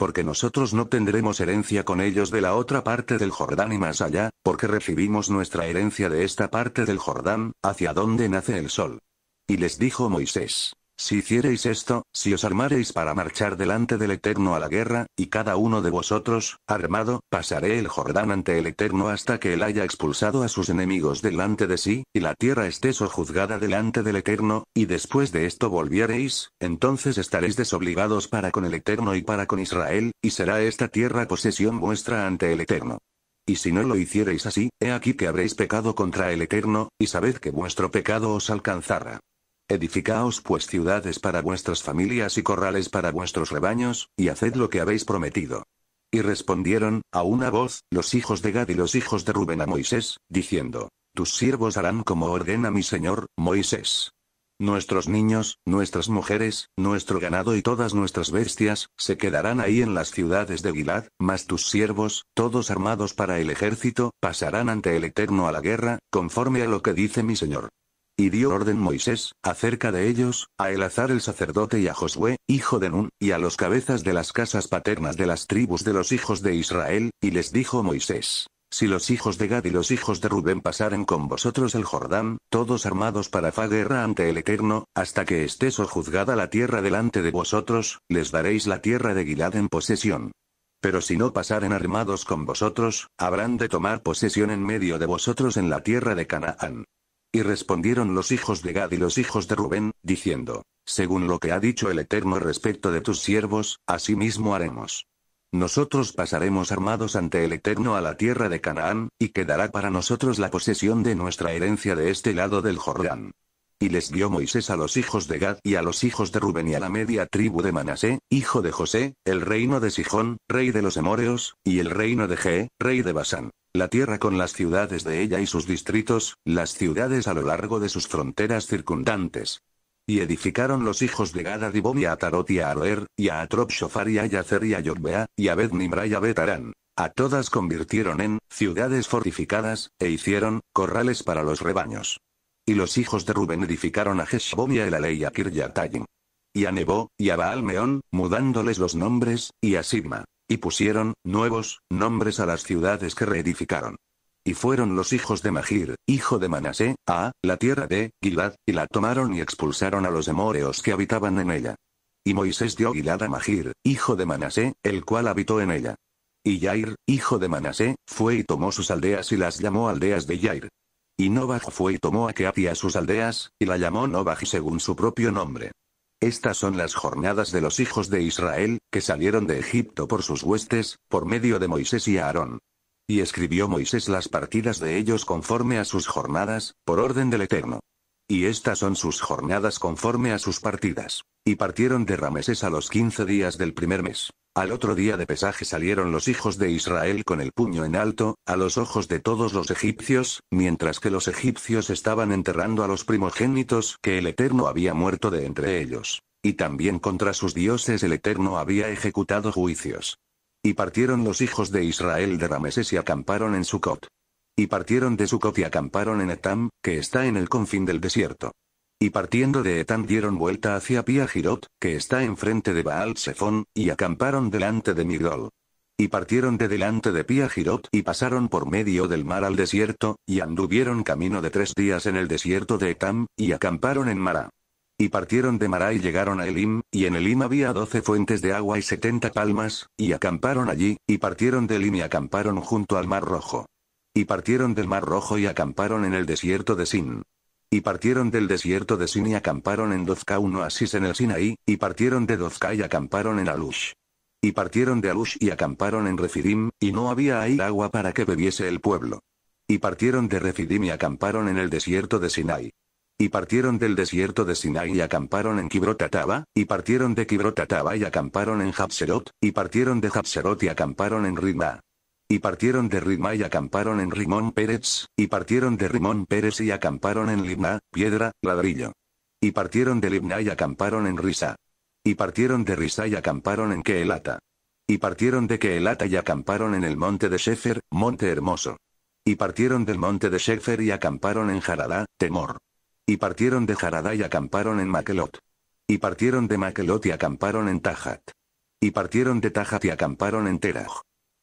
porque nosotros no tendremos herencia con ellos de la otra parte del Jordán y más allá, porque recibimos nuestra herencia de esta parte del Jordán, hacia donde nace el sol. Y les dijo Moisés, si hiciereis esto, si os armareis para marchar delante del Eterno a la guerra, y cada uno de vosotros, armado, pasaré el Jordán ante el Eterno hasta que él haya expulsado a sus enemigos delante de sí, y la tierra esté sojuzgada delante del Eterno, y después de esto volviereis, entonces estaréis desobligados para con el Eterno y para con Israel, y será esta tierra posesión vuestra ante el Eterno. Y si no lo hiciereis así, he aquí que habréis pecado contra el Eterno, y sabed que vuestro pecado os alcanzará. Edificaos pues ciudades para vuestras familias y corrales para vuestros rebaños, y haced lo que habéis prometido. Y respondieron, a una voz, los hijos de Gad y los hijos de Rubén a Moisés, diciendo, Tus siervos harán como ordena mi señor, Moisés. Nuestros niños, nuestras mujeres, nuestro ganado y todas nuestras bestias, se quedarán ahí en las ciudades de Gilad, mas tus siervos, todos armados para el ejército, pasarán ante el Eterno a la guerra, conforme a lo que dice mi señor. Y dio orden Moisés, acerca de ellos, a Elazar el sacerdote y a Josué, hijo de Nun, y a los cabezas de las casas paternas de las tribus de los hijos de Israel, y les dijo Moisés, si los hijos de Gad y los hijos de Rubén pasaren con vosotros el Jordán, todos armados para fa guerra ante el Eterno, hasta que esté juzgada la tierra delante de vosotros, les daréis la tierra de Gilad en posesión. Pero si no pasaren armados con vosotros, habrán de tomar posesión en medio de vosotros en la tierra de Canaán. Y respondieron los hijos de Gad y los hijos de Rubén, diciendo, Según lo que ha dicho el Eterno respecto de tus siervos, así mismo haremos. Nosotros pasaremos armados ante el Eterno a la tierra de Canaán, y quedará para nosotros la posesión de nuestra herencia de este lado del Jordán. Y les dio Moisés a los hijos de Gad y a los hijos de Rubén y a la media tribu de Manasé, hijo de José, el reino de Sijón, rey de los Amorreos, y el reino de Ge, rey de Basán. La tierra con las ciudades de ella y sus distritos, las ciudades a lo largo de sus fronteras circundantes. Y edificaron los hijos de Gad a Dibón y a Tarot y a Aroer, y a Atrop Shofar y a Yacer y a Yorbea, y a Bednimra y a Betarán. A todas convirtieron en ciudades fortificadas, e hicieron corrales para los rebaños. Y los hijos de Rubén edificaron a Heshbom y a Elalei y a Kiryatayim. Y a Nebo, y a Baalmeón, mudándoles los nombres, y a Sigma. Y pusieron, nuevos, nombres a las ciudades que reedificaron. Y fueron los hijos de Magir, hijo de Manasé, a, la tierra de, Gilad, y la tomaron y expulsaron a los amorreos que habitaban en ella. Y Moisés dio Gilad a Magir, hijo de Manasé, el cual habitó en ella. Y Yair, hijo de Manasé, fue y tomó sus aldeas y las llamó aldeas de Yair. Y Nobaj fue y tomó a Keati a sus aldeas, y la llamó Nobaj según su propio nombre. Estas son las jornadas de los hijos de Israel, que salieron de Egipto por sus huestes, por medio de Moisés y Aarón. Y escribió Moisés las partidas de ellos conforme a sus jornadas, por orden del Eterno. Y estas son sus jornadas conforme a sus partidas. Y partieron de Rameses a los quince días del primer mes. Al otro día de pesaje salieron los hijos de Israel con el puño en alto, a los ojos de todos los egipcios, mientras que los egipcios estaban enterrando a los primogénitos que el Eterno había muerto de entre ellos. Y también contra sus dioses el Eterno había ejecutado juicios. Y partieron los hijos de Israel de Rameses y acamparon en Sucot. Y partieron de Sucot y acamparon en Etam, que está en el confín del desierto. Y partiendo de Etam dieron vuelta hacia Pia Girot, que está enfrente de Baal Sefón, y acamparon delante de Migdol. Y partieron de delante de Pia Girot y pasaron por medio del mar al desierto, y anduvieron camino de tres días en el desierto de Etam, y acamparon en Mará. Y partieron de Mará y llegaron a Elim, y en Elim había doce fuentes de agua y setenta palmas, y acamparon allí, y partieron de Elim y acamparon junto al Mar Rojo. Y partieron del Mar Rojo y acamparon en el desierto de Sin. Y partieron del desierto de Sin y acamparon en Dozca un oasis en el Sinaí, y partieron de Dozca y acamparon en Alush. Y partieron de Alush y acamparon en Refidim, y no había ahí agua para que bebiese el pueblo. Y partieron de Refidim y acamparon en el desierto de Sinai. Y partieron del desierto de Sinai y acamparon en Kibrotataba, y partieron de Kibrotataba y acamparon en Hapserot, y partieron de Hapserot y acamparon en Rimá. Y partieron de Rimá y acamparon en Rimón Pérez, y partieron de Rimón Pérez y acamparon en Libna, piedra, ladrillo. Y partieron de Libna y acamparon en Risa. Y partieron de Risa y acamparon en Keelata. Y partieron de Keelata y acamparon en el monte de Shefer, monte hermoso. Y partieron del monte de Shefer y acamparon en Jaradá, Temor. Y partieron de Jaradá y acamparon en Makelot Y partieron de Makelot y acamparon en Tajat. Y partieron de Tajat y acamparon en Teraj.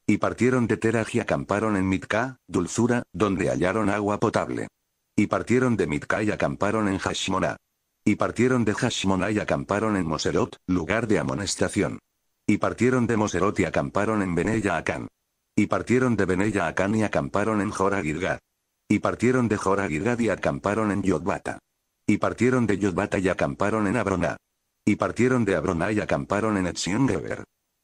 Y partieron de Teraj y acamparon en Mitka, Dulzura, donde hallaron agua potable. Y partieron de Mitka y acamparon en Hashmona. Y partieron de Hashmona y acamparon en Moserot, lugar de amonestación. Y partieron de Moserot y acamparon en Beneya Y partieron de Beneya y acamparon en Jora Y partieron de Jora y acamparon en Yodbata. Y partieron de Yodbata y acamparon en Abrona. Y partieron de Abrona y acamparon en Etzion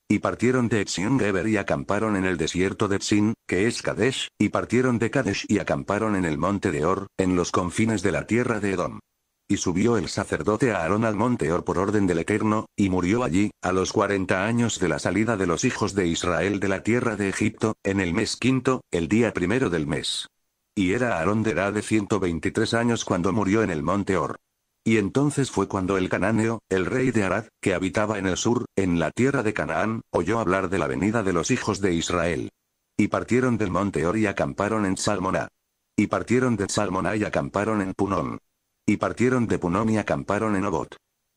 y partieron de Etzion Geber y acamparon en el desierto de Etzin, que es Kadesh, y partieron de Kadesh y acamparon en el monte de Or, en los confines de la tierra de Edom. Y subió el sacerdote Aarón al monte Or por orden del Eterno, y murió allí, a los cuarenta años de la salida de los hijos de Israel de la tierra de Egipto, en el mes quinto, el día primero del mes. Y era Aarón de edad de 123 años cuando murió en el monte Or. Y entonces fue cuando el cananeo, el rey de Arad, que habitaba en el sur, en la tierra de Canaán, oyó hablar de la venida de los hijos de Israel. Y partieron del monte Or y acamparon en Salmoná. Y partieron de Salmoná y acamparon en Punón. Y partieron de Punón y acamparon en Obot.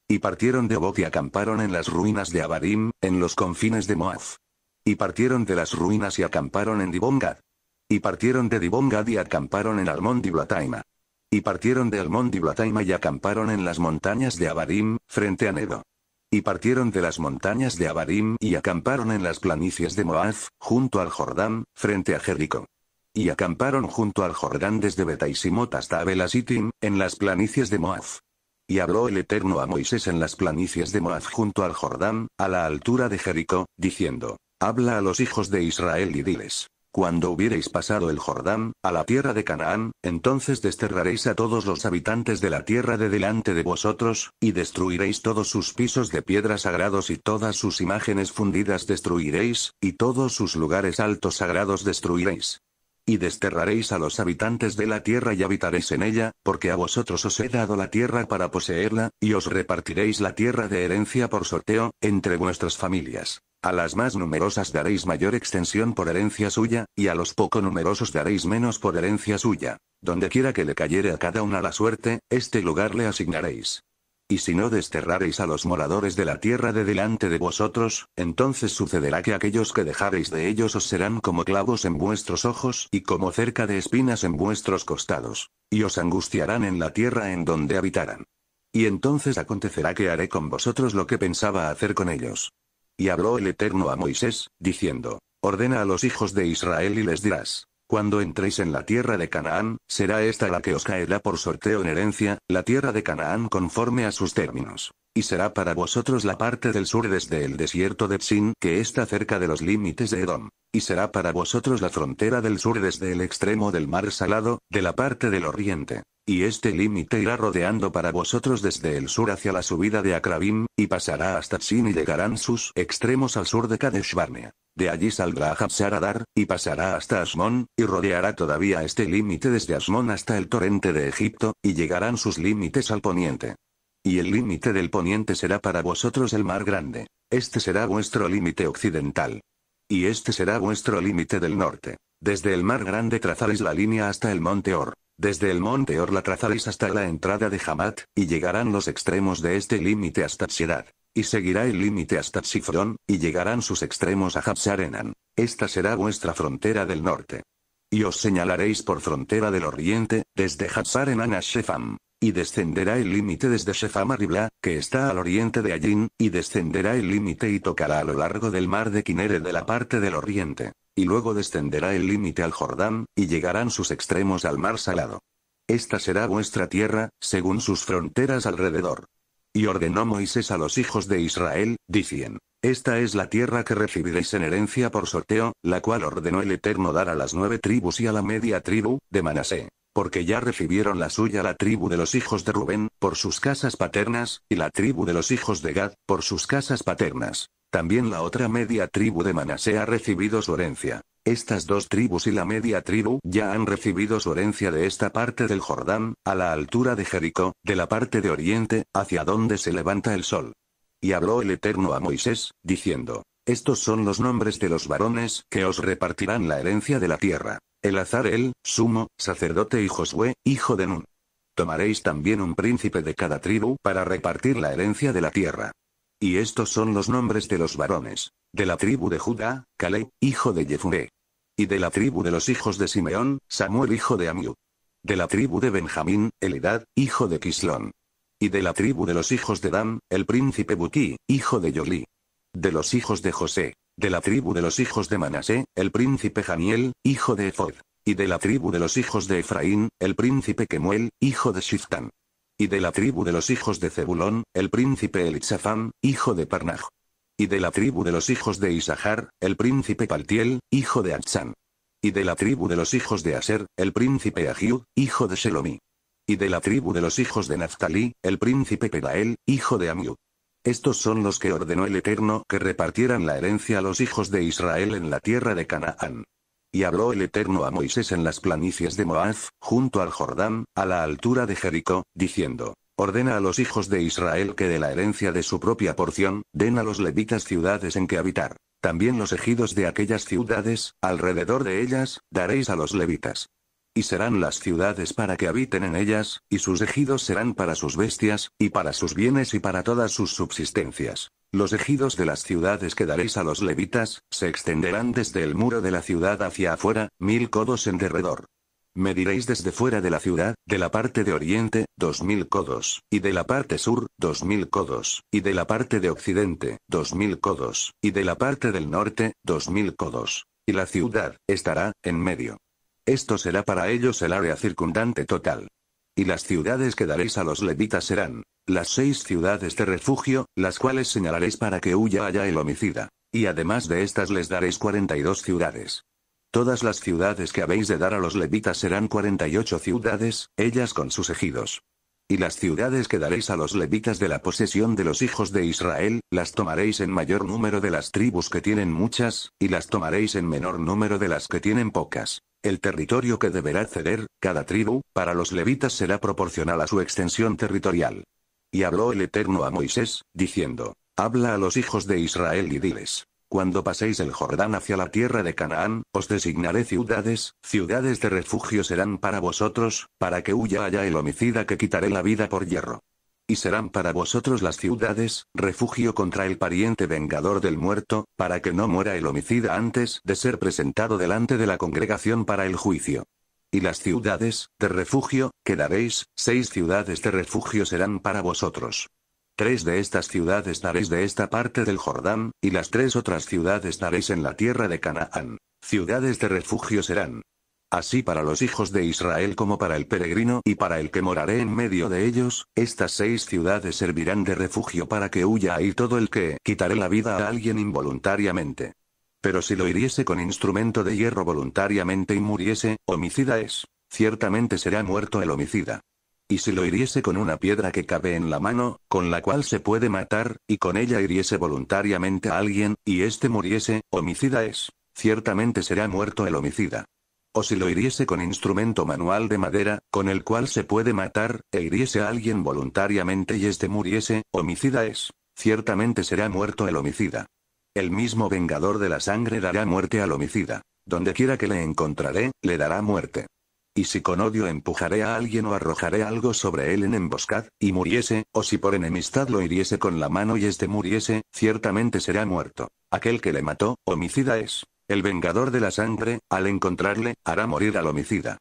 Y partieron de Obot y acamparon en las ruinas de Abarim, en los confines de Moab. Y partieron de las ruinas y acamparon en Dibongad. Y partieron de Dibongad y acamparon en Almón de y partieron de Elmond y y acamparon en las montañas de Abarim, frente a Nedo. Y partieron de las montañas de Abarim y acamparon en las planicies de Moab, junto al Jordán, frente a Jericó. Y acamparon junto al Jordán desde Betaisimot hasta Abelasitim, en las planicies de Moab. Y habló el Eterno a Moisés en las planicies de Moaz junto al Jordán, a la altura de Jericó, diciendo, Habla a los hijos de Israel y diles, cuando hubiereis pasado el Jordán, a la tierra de Canaán, entonces desterraréis a todos los habitantes de la tierra de delante de vosotros, y destruiréis todos sus pisos de piedra sagrados y todas sus imágenes fundidas destruiréis, y todos sus lugares altos sagrados destruiréis. Y desterraréis a los habitantes de la tierra y habitaréis en ella, porque a vosotros os he dado la tierra para poseerla, y os repartiréis la tierra de herencia por sorteo, entre vuestras familias. A las más numerosas daréis mayor extensión por herencia suya, y a los poco numerosos daréis menos por herencia suya. Donde quiera que le cayere a cada una la suerte, este lugar le asignaréis. Y si no desterrareis a los moradores de la tierra de delante de vosotros, entonces sucederá que aquellos que dejareis de ellos os serán como clavos en vuestros ojos y como cerca de espinas en vuestros costados, y os angustiarán en la tierra en donde habitarán. Y entonces acontecerá que haré con vosotros lo que pensaba hacer con ellos. Y habló el Eterno a Moisés, diciendo, Ordena a los hijos de Israel y les dirás, cuando entréis en la tierra de Canaán, será esta la que os caerá por sorteo en herencia, la tierra de Canaán conforme a sus términos. Y será para vosotros la parte del sur desde el desierto de Psin que está cerca de los límites de Edom. Y será para vosotros la frontera del sur desde el extremo del mar salado, de la parte del oriente. Y este límite irá rodeando para vosotros desde el sur hacia la subida de Acrabim, y pasará hasta Psin y llegarán sus extremos al sur de Kadesh de allí saldrá a adar y pasará hasta Asmón, y rodeará todavía este límite desde Asmón hasta el torrente de Egipto, y llegarán sus límites al poniente. Y el límite del poniente será para vosotros el mar grande. Este será vuestro límite occidental. Y este será vuestro límite del norte. Desde el mar grande trazaréis la línea hasta el monte Or. Desde el monte Or la trazaréis hasta la entrada de Hamat, y llegarán los extremos de este límite hasta Tsedad y seguirá el límite hasta Tsifrón, y llegarán sus extremos a Hatsarenan. Esta será vuestra frontera del norte. Y os señalaréis por frontera del oriente, desde Hatsarenan a Shefam. Y descenderá el límite desde Shefam a Ribla, que está al oriente de Allín, y descenderá el límite y tocará a lo largo del mar de Quinere de la parte del oriente. Y luego descenderá el límite al Jordán, y llegarán sus extremos al mar salado. Esta será vuestra tierra, según sus fronteras alrededor. Y ordenó Moisés a los hijos de Israel, diciendo, Esta es la tierra que recibiréis en herencia por sorteo, la cual ordenó el Eterno dar a las nueve tribus y a la media tribu, de Manasé porque ya recibieron la suya la tribu de los hijos de Rubén, por sus casas paternas, y la tribu de los hijos de Gad, por sus casas paternas. También la otra media tribu de Manasé ha recibido su herencia. Estas dos tribus y la media tribu ya han recibido su herencia de esta parte del Jordán, a la altura de Jericó, de la parte de oriente, hacia donde se levanta el sol. Y habló el Eterno a Moisés, diciendo, Estos son los nombres de los varones que os repartirán la herencia de la tierra. Azar el, sumo, sacerdote y Josué, hijo de Nun. Tomaréis también un príncipe de cada tribu para repartir la herencia de la tierra. Y estos son los nombres de los varones. De la tribu de Judá, Caleb, hijo de Jefuré. Y de la tribu de los hijos de Simeón, Samuel hijo de Amiú. De la tribu de Benjamín, Elidad, hijo de Quislón. Y de la tribu de los hijos de Dan, el príncipe Buquí, hijo de Yolí. De los hijos de José. De la tribu de los hijos de Manasé, el príncipe Janiel, hijo de Ephod. Y de la tribu de los hijos de Efraín, el príncipe Kemuel, hijo de Shiftán. Y de la tribu de los hijos de Zebulón, el príncipe Elitzafán, hijo de Parnaj. Y de la tribu de los hijos de Isahar, el príncipe Paltiel, hijo de Achán. Y de la tribu de los hijos de Aser, el príncipe Ahiud, hijo de Shelomí. Y de la tribu de los hijos de Naftalí, el príncipe Pedael, hijo de Amiud. Estos son los que ordenó el Eterno que repartieran la herencia a los hijos de Israel en la tierra de Canaán. Y habló el Eterno a Moisés en las planicies de Moab, junto al Jordán, a la altura de Jericó, diciendo, Ordena a los hijos de Israel que de la herencia de su propia porción, den a los levitas ciudades en que habitar. También los ejidos de aquellas ciudades, alrededor de ellas, daréis a los levitas. Y serán las ciudades para que habiten en ellas, y sus ejidos serán para sus bestias, y para sus bienes y para todas sus subsistencias. Los ejidos de las ciudades que daréis a los levitas, se extenderán desde el muro de la ciudad hacia afuera, mil codos en derredor. Me diréis desde fuera de la ciudad, de la parte de oriente, dos mil codos, y de la parte sur, dos mil codos, y de la parte de occidente, dos mil codos, y de la parte del norte, dos mil codos. Y la ciudad, estará, en medio. Esto será para ellos el área circundante total. Y las ciudades que daréis a los levitas serán, las seis ciudades de refugio, las cuales señalaréis para que huya allá el homicida. Y además de estas les daréis cuarenta y dos ciudades. Todas las ciudades que habéis de dar a los levitas serán 48 ciudades, ellas con sus ejidos. Y las ciudades que daréis a los levitas de la posesión de los hijos de Israel, las tomaréis en mayor número de las tribus que tienen muchas, y las tomaréis en menor número de las que tienen pocas. El territorio que deberá ceder, cada tribu, para los levitas será proporcional a su extensión territorial. Y habló el Eterno a Moisés, diciendo, Habla a los hijos de Israel y diles, cuando paséis el Jordán hacia la tierra de Canaán, os designaré ciudades, ciudades de refugio serán para vosotros, para que huya allá el homicida que quitaré la vida por hierro. Y serán para vosotros las ciudades, refugio contra el pariente vengador del muerto, para que no muera el homicida antes de ser presentado delante de la congregación para el juicio. Y las ciudades, de refugio, quedaréis, seis ciudades de refugio serán para vosotros. Tres de estas ciudades daréis de esta parte del Jordán, y las tres otras ciudades daréis en la tierra de Canaán. Ciudades de refugio serán. Así para los hijos de Israel como para el peregrino y para el que moraré en medio de ellos, estas seis ciudades servirán de refugio para que huya ahí todo el que quitaré la vida a alguien involuntariamente. Pero si lo hiriese con instrumento de hierro voluntariamente y muriese, homicida es. Ciertamente será muerto el homicida. Y si lo hiriese con una piedra que cabe en la mano, con la cual se puede matar, y con ella hiriese voluntariamente a alguien, y éste muriese, homicida es. Ciertamente será muerto el homicida. O si lo hiriese con instrumento manual de madera, con el cual se puede matar, e hiriese a alguien voluntariamente y éste muriese, homicida es. Ciertamente será muerto el homicida. El mismo vengador de la sangre dará muerte al homicida. Donde quiera que le encontraré, le dará muerte. Y si con odio empujaré a alguien o arrojaré algo sobre él en emboscad, y muriese, o si por enemistad lo hiriese con la mano y éste muriese, ciertamente será muerto. Aquel que le mató, homicida es. El vengador de la sangre, al encontrarle, hará morir al homicida.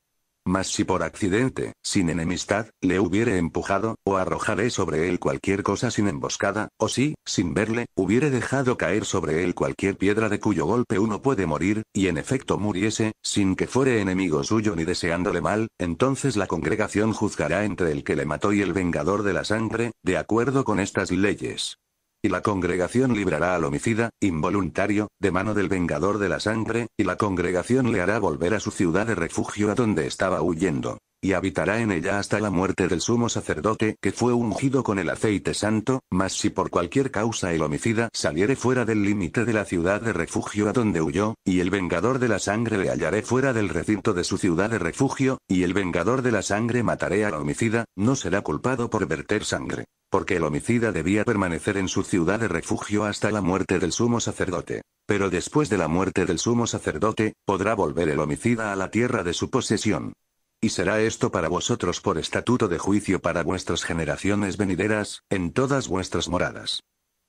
Mas si por accidente, sin enemistad, le hubiere empujado, o arrojaré sobre él cualquier cosa sin emboscada, o si, sin verle, hubiere dejado caer sobre él cualquier piedra de cuyo golpe uno puede morir, y en efecto muriese, sin que fuere enemigo suyo ni deseándole mal, entonces la congregación juzgará entre el que le mató y el vengador de la sangre, de acuerdo con estas leyes y la congregación librará al homicida, involuntario, de mano del vengador de la sangre, y la congregación le hará volver a su ciudad de refugio a donde estaba huyendo y habitará en ella hasta la muerte del sumo sacerdote que fue ungido con el aceite santo, mas si por cualquier causa el homicida saliere fuera del límite de la ciudad de refugio a donde huyó, y el vengador de la sangre le hallaré fuera del recinto de su ciudad de refugio, y el vengador de la sangre mataré al homicida, no será culpado por verter sangre porque el homicida debía permanecer en su ciudad de refugio hasta la muerte del sumo sacerdote. Pero después de la muerte del sumo sacerdote, podrá volver el homicida a la tierra de su posesión. Y será esto para vosotros por estatuto de juicio para vuestras generaciones venideras, en todas vuestras moradas.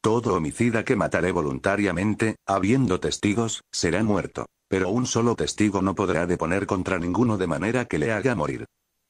Todo homicida que mataré voluntariamente, habiendo testigos, será muerto. Pero un solo testigo no podrá deponer contra ninguno de manera que le haga morir.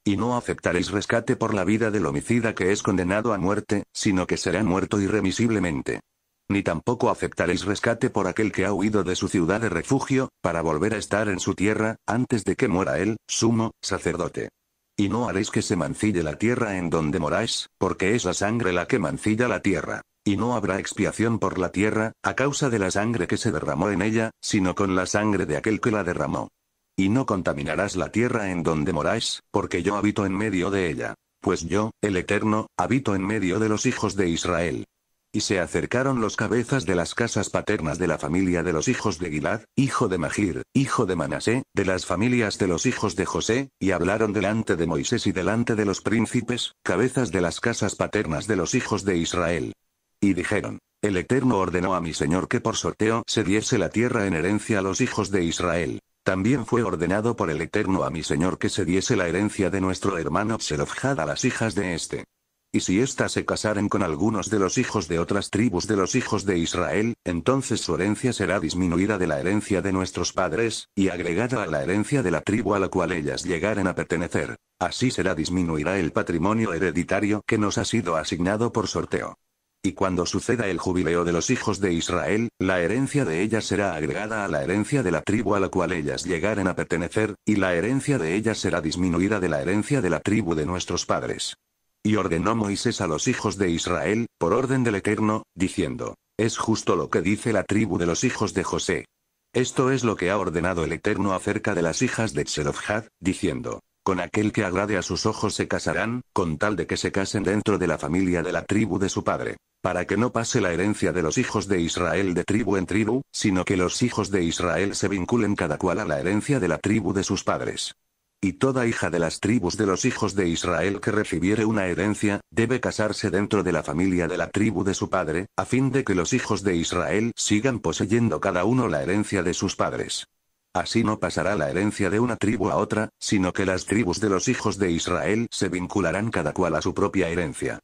Y no aceptaréis rescate por la vida del homicida que es condenado a muerte, sino que será muerto irremisiblemente. Ni tampoco aceptaréis rescate por aquel que ha huido de su ciudad de refugio, para volver a estar en su tierra, antes de que muera él, sumo, sacerdote. Y no haréis que se mancille la tierra en donde moráis, porque es la sangre la que mancilla la tierra. Y no habrá expiación por la tierra, a causa de la sangre que se derramó en ella, sino con la sangre de aquel que la derramó. Y no contaminarás la tierra en donde moráis, porque yo habito en medio de ella. Pues yo, el Eterno, habito en medio de los hijos de Israel. Y se acercaron los cabezas de las casas paternas de la familia de los hijos de Gilad, hijo de Magir, hijo de Manasé, de las familias de los hijos de José, y hablaron delante de Moisés y delante de los príncipes, cabezas de las casas paternas de los hijos de Israel. Y dijeron, el Eterno ordenó a mi Señor que por sorteo se diese la tierra en herencia a los hijos de Israel. También fue ordenado por el Eterno a mi Señor que se diese la herencia de nuestro hermano Pselofjad a las hijas de éste. Y si éstas se casaren con algunos de los hijos de otras tribus de los hijos de Israel, entonces su herencia será disminuida de la herencia de nuestros padres, y agregada a la herencia de la tribu a la cual ellas llegaren a pertenecer. Así será disminuirá el patrimonio hereditario que nos ha sido asignado por sorteo. Y cuando suceda el jubileo de los hijos de Israel, la herencia de ellas será agregada a la herencia de la tribu a la cual ellas llegaren a pertenecer, y la herencia de ellas será disminuida de la herencia de la tribu de nuestros padres. Y ordenó Moisés a los hijos de Israel, por orden del Eterno, diciendo, Es justo lo que dice la tribu de los hijos de José. Esto es lo que ha ordenado el Eterno acerca de las hijas de zelofhad diciendo, con aquel que agrade a sus ojos se casarán, con tal de que se casen dentro de la familia de la tribu de su padre. Para que no pase la herencia de los hijos de Israel de tribu en tribu, sino que los hijos de Israel se vinculen cada cual a la herencia de la tribu de sus padres. Y toda hija de las tribus de los hijos de Israel que recibiere una herencia, debe casarse dentro de la familia de la tribu de su padre, a fin de que los hijos de Israel sigan poseyendo cada uno la herencia de sus padres. Así no pasará la herencia de una tribu a otra, sino que las tribus de los hijos de Israel se vincularán cada cual a su propia herencia.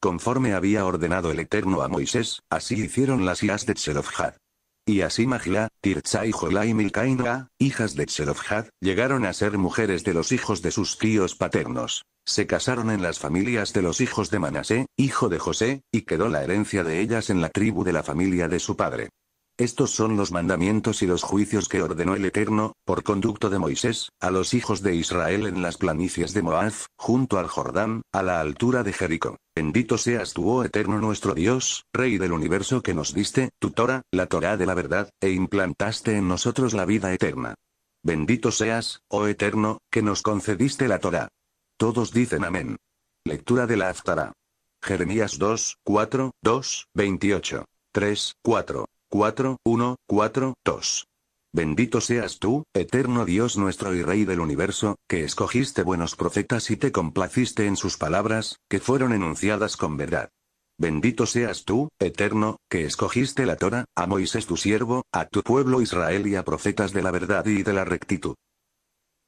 Conforme había ordenado el Eterno a Moisés, así hicieron las hijas de Tselofjad. Y así Magila, Tirza y Jolá y hijas de Tselofjad, llegaron a ser mujeres de los hijos de sus tíos paternos. Se casaron en las familias de los hijos de Manasé, hijo de José, y quedó la herencia de ellas en la tribu de la familia de su padre. Estos son los mandamientos y los juicios que ordenó el Eterno, por conducto de Moisés, a los hijos de Israel en las planicies de Moab, junto al Jordán, a la altura de Jericó. Bendito seas tú, oh Eterno nuestro Dios, Rey del universo que nos diste, tu Torah, la Torah de la verdad, e implantaste en nosotros la vida eterna. Bendito seas, oh Eterno, que nos concediste la Torah. Todos dicen amén. Lectura de la Aftara. Jeremías 2, 4, 2, 28, 3, 4. 4, 1, 4, 2. Bendito seas tú, eterno Dios nuestro y Rey del universo, que escogiste buenos profetas y te complaciste en sus palabras, que fueron enunciadas con verdad. Bendito seas tú, eterno, que escogiste la Torah, a Moisés tu siervo, a tu pueblo Israel y a profetas de la verdad y de la rectitud.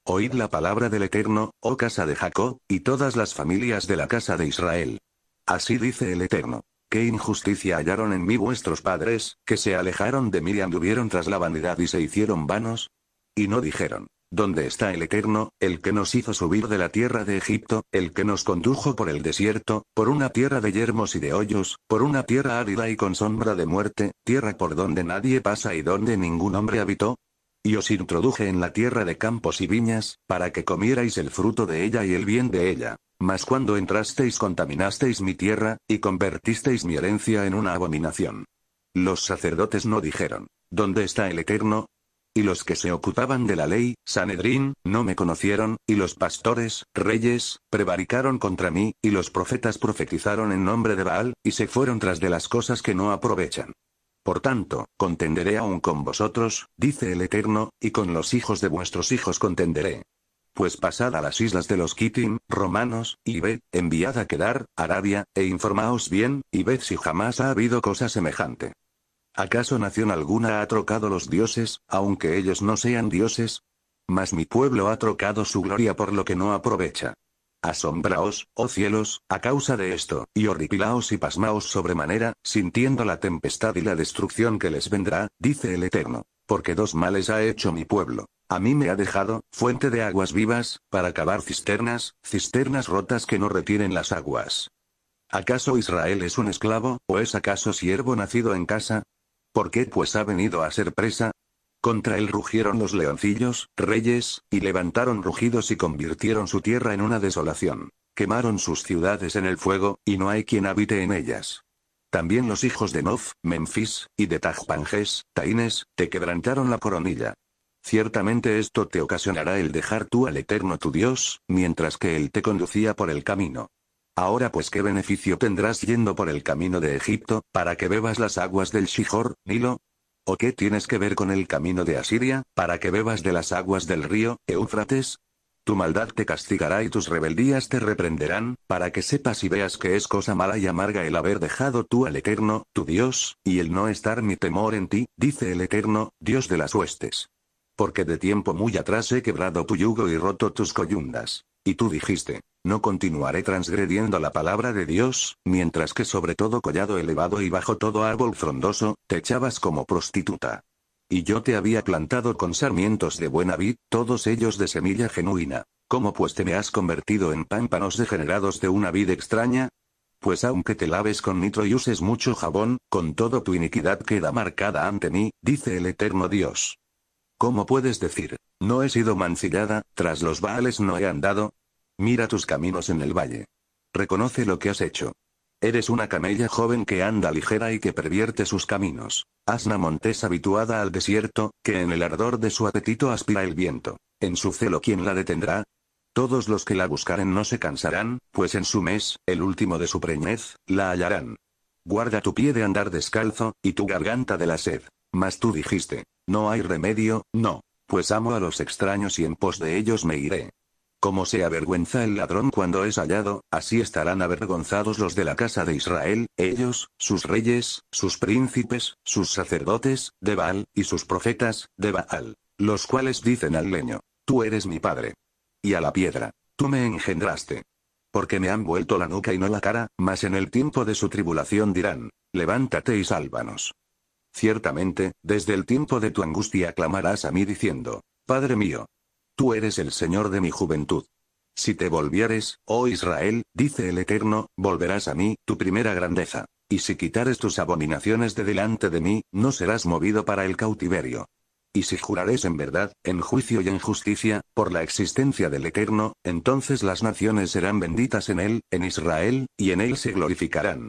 Oíd la palabra del Eterno, oh casa de Jacob, y todas las familias de la casa de Israel. Así dice el Eterno. ¿Qué injusticia hallaron en mí vuestros padres, que se alejaron de mí y anduvieron tras la vanidad y se hicieron vanos? Y no dijeron, ¿Dónde está el Eterno, el que nos hizo subir de la tierra de Egipto, el que nos condujo por el desierto, por una tierra de yermos y de hoyos, por una tierra árida y con sombra de muerte, tierra por donde nadie pasa y donde ningún hombre habitó? Y os introduje en la tierra de campos y viñas, para que comierais el fruto de ella y el bien de ella. Mas cuando entrasteis contaminasteis mi tierra, y convertisteis mi herencia en una abominación. Los sacerdotes no dijeron, ¿dónde está el Eterno? Y los que se ocupaban de la ley, Sanedrín, no me conocieron, y los pastores, reyes, prevaricaron contra mí, y los profetas profetizaron en nombre de Baal, y se fueron tras de las cosas que no aprovechan. Por tanto, contenderé aún con vosotros, dice el Eterno, y con los hijos de vuestros hijos contenderé pues pasad a las islas de los Kitim, romanos, y ve, enviad a quedar, Arabia, e informaos bien, y ved si jamás ha habido cosa semejante. ¿Acaso nación alguna ha trocado los dioses, aunque ellos no sean dioses? Mas mi pueblo ha trocado su gloria por lo que no aprovecha. Asombraos, oh cielos, a causa de esto, y horripilaos y pasmaos sobremanera, sintiendo la tempestad y la destrucción que les vendrá, dice el Eterno, porque dos males ha hecho mi pueblo. A mí me ha dejado, fuente de aguas vivas, para cavar cisternas, cisternas rotas que no retiren las aguas. ¿Acaso Israel es un esclavo, o es acaso siervo nacido en casa? ¿Por qué pues ha venido a ser presa? Contra él rugieron los leoncillos, reyes, y levantaron rugidos y convirtieron su tierra en una desolación. Quemaron sus ciudades en el fuego, y no hay quien habite en ellas. También los hijos de Nof, Memphis, y de Tajpanges, Taines, te quebrantaron la coronilla. Ciertamente esto te ocasionará el dejar tú al Eterno tu Dios, mientras que Él te conducía por el camino. Ahora pues qué beneficio tendrás yendo por el camino de Egipto, para que bebas las aguas del Shijor, Nilo? ¿O qué tienes que ver con el camino de Asiria, para que bebas de las aguas del río, Éufrates? Tu maldad te castigará y tus rebeldías te reprenderán, para que sepas y veas que es cosa mala y amarga el haber dejado tú al Eterno, tu Dios, y el no estar mi temor en ti, dice el Eterno, Dios de las huestes porque de tiempo muy atrás he quebrado tu yugo y roto tus coyundas. Y tú dijiste, no continuaré transgrediendo la palabra de Dios, mientras que sobre todo collado elevado y bajo todo árbol frondoso, te echabas como prostituta. Y yo te había plantado con sarmientos de buena vid, todos ellos de semilla genuina. ¿Cómo pues te me has convertido en pámpanos degenerados de una vid extraña? Pues aunque te laves con nitro y uses mucho jabón, con todo tu iniquidad queda marcada ante mí, dice el eterno Dios. ¿Cómo puedes decir? No he sido mancillada, tras los baales no he andado. Mira tus caminos en el valle. Reconoce lo que has hecho. Eres una camella joven que anda ligera y que pervierte sus caminos. Asna montés habituada al desierto, que en el ardor de su apetito aspira el viento. En su celo ¿quién la detendrá? Todos los que la buscaren no se cansarán, pues en su mes, el último de su preñez, la hallarán. Guarda tu pie de andar descalzo, y tu garganta de la sed. Mas tú dijiste, no hay remedio, no, pues amo a los extraños y en pos de ellos me iré. Como se avergüenza el ladrón cuando es hallado, así estarán avergonzados los de la casa de Israel, ellos, sus reyes, sus príncipes, sus sacerdotes, de Baal, y sus profetas, de Baal, los cuales dicen al leño, tú eres mi padre. Y a la piedra, tú me engendraste. Porque me han vuelto la nuca y no la cara, mas en el tiempo de su tribulación dirán, levántate y sálvanos. Ciertamente, desde el tiempo de tu angustia clamarás a mí diciendo, Padre mío, tú eres el Señor de mi juventud. Si te volvieres, oh Israel, dice el Eterno, volverás a mí, tu primera grandeza. Y si quitares tus abominaciones de delante de mí, no serás movido para el cautiverio. Y si jurares en verdad, en juicio y en justicia, por la existencia del Eterno, entonces las naciones serán benditas en él, en Israel, y en él se glorificarán.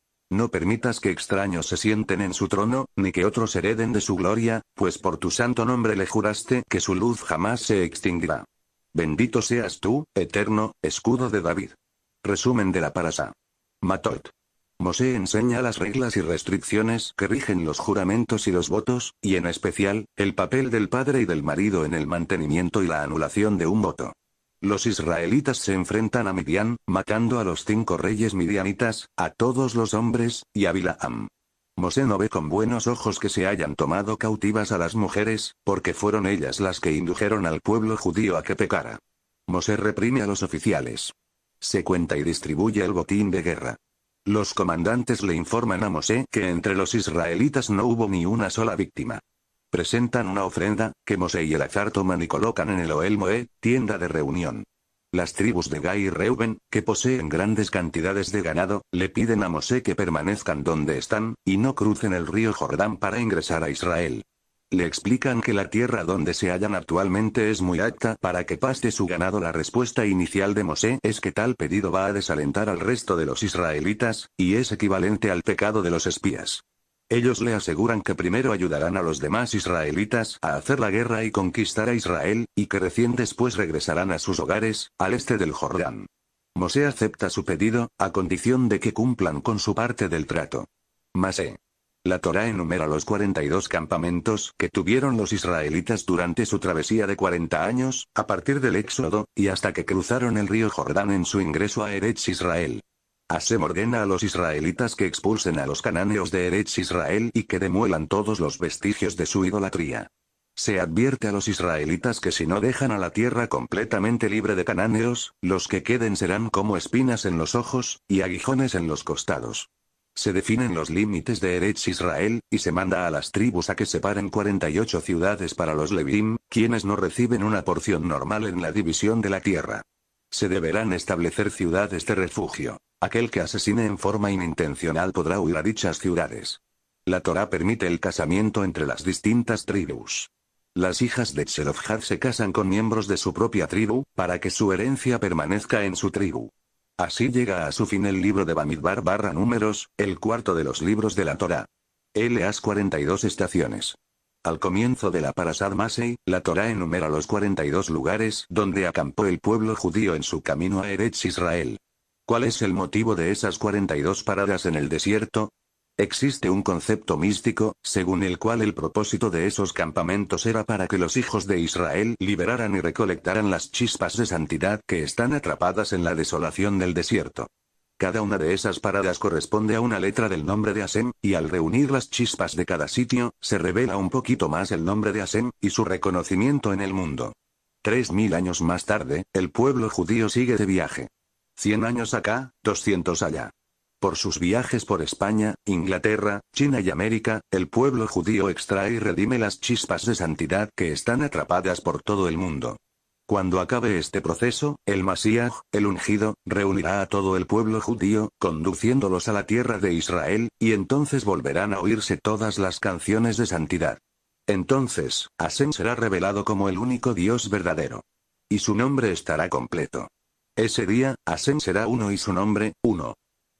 No permitas que extraños se sienten en su trono, ni que otros hereden de su gloria, pues por tu santo nombre le juraste que su luz jamás se extinguirá. Bendito seas tú, eterno, escudo de David. Resumen de la parasa. Matot. Mosé enseña las reglas y restricciones que rigen los juramentos y los votos, y en especial, el papel del padre y del marido en el mantenimiento y la anulación de un voto. Los israelitas se enfrentan a Midian, matando a los cinco reyes midianitas, a todos los hombres, y a Bilaam. Mosé no ve con buenos ojos que se hayan tomado cautivas a las mujeres, porque fueron ellas las que indujeron al pueblo judío a que pecara. Mosé reprime a los oficiales. Se cuenta y distribuye el botín de guerra. Los comandantes le informan a Mosé que entre los israelitas no hubo ni una sola víctima. Presentan una ofrenda, que Mosé y el azar toman y colocan en el Oelmoé, tienda de reunión. Las tribus de Gai y Reuben, que poseen grandes cantidades de ganado, le piden a Mosé que permanezcan donde están, y no crucen el río Jordán para ingresar a Israel. Le explican que la tierra donde se hallan actualmente es muy apta para que paste su ganado. La respuesta inicial de Mosé es que tal pedido va a desalentar al resto de los israelitas, y es equivalente al pecado de los espías. Ellos le aseguran que primero ayudarán a los demás israelitas a hacer la guerra y conquistar a Israel, y que recién después regresarán a sus hogares, al este del Jordán. Mosé acepta su pedido, a condición de que cumplan con su parte del trato. Masé. La Torá enumera los 42 campamentos que tuvieron los israelitas durante su travesía de 40 años, a partir del Éxodo, y hasta que cruzaron el río Jordán en su ingreso a Eretz Israel. Se ordena a los israelitas que expulsen a los cananeos de Eretz Israel y que demuelan todos los vestigios de su idolatría. Se advierte a los israelitas que si no dejan a la tierra completamente libre de cananeos, los que queden serán como espinas en los ojos, y aguijones en los costados. Se definen los límites de Eretz Israel, y se manda a las tribus a que separen 48 ciudades para los Levirim, quienes no reciben una porción normal en la división de la tierra. Se deberán establecer ciudades de refugio. Aquel que asesine en forma inintencional podrá huir a dichas ciudades. La Torá permite el casamiento entre las distintas tribus. Las hijas de Tselofhad se casan con miembros de su propia tribu, para que su herencia permanezca en su tribu. Así llega a su fin el libro de Bamidbar barra números, el cuarto de los libros de la Torá. Las 42 estaciones. Al comienzo de la Parasad Masei, la Torá enumera los 42 lugares donde acampó el pueblo judío en su camino a Eretz Israel. ¿Cuál es el motivo de esas 42 paradas en el desierto? Existe un concepto místico, según el cual el propósito de esos campamentos era para que los hijos de Israel liberaran y recolectaran las chispas de santidad que están atrapadas en la desolación del desierto. Cada una de esas paradas corresponde a una letra del nombre de Asen, y al reunir las chispas de cada sitio, se revela un poquito más el nombre de Asen, y su reconocimiento en el mundo. Tres mil años más tarde, el pueblo judío sigue de viaje. Cien años acá, doscientos allá. Por sus viajes por España, Inglaterra, China y América, el pueblo judío extrae y redime las chispas de santidad que están atrapadas por todo el mundo. Cuando acabe este proceso, el Masías, el ungido, reunirá a todo el pueblo judío, conduciéndolos a la tierra de Israel, y entonces volverán a oírse todas las canciones de santidad. Entonces, Asen será revelado como el único Dios verdadero. Y su nombre estará completo. Ese día, Asen será uno y su nombre, uno.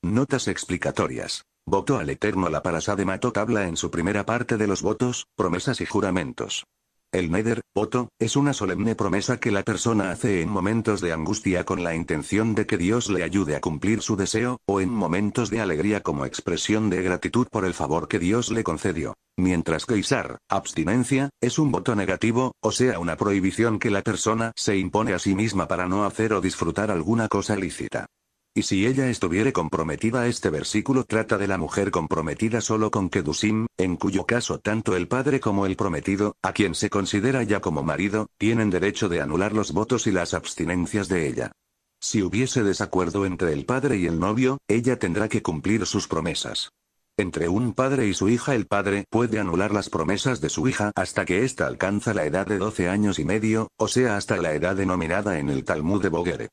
Notas explicatorias. Voto al Eterno la parasá de tabla en su primera parte de los votos, promesas y juramentos. El neder, voto, es una solemne promesa que la persona hace en momentos de angustia con la intención de que Dios le ayude a cumplir su deseo, o en momentos de alegría como expresión de gratitud por el favor que Dios le concedió. Mientras que Isar, abstinencia, es un voto negativo, o sea una prohibición que la persona se impone a sí misma para no hacer o disfrutar alguna cosa lícita. Y si ella estuviere comprometida, este versículo trata de la mujer comprometida solo con Kedusim, en cuyo caso tanto el padre como el prometido, a quien se considera ya como marido, tienen derecho de anular los votos y las abstinencias de ella. Si hubiese desacuerdo entre el padre y el novio, ella tendrá que cumplir sus promesas. Entre un padre y su hija el padre puede anular las promesas de su hija hasta que ésta alcanza la edad de 12 años y medio, o sea hasta la edad denominada en el Talmud de Bogeret.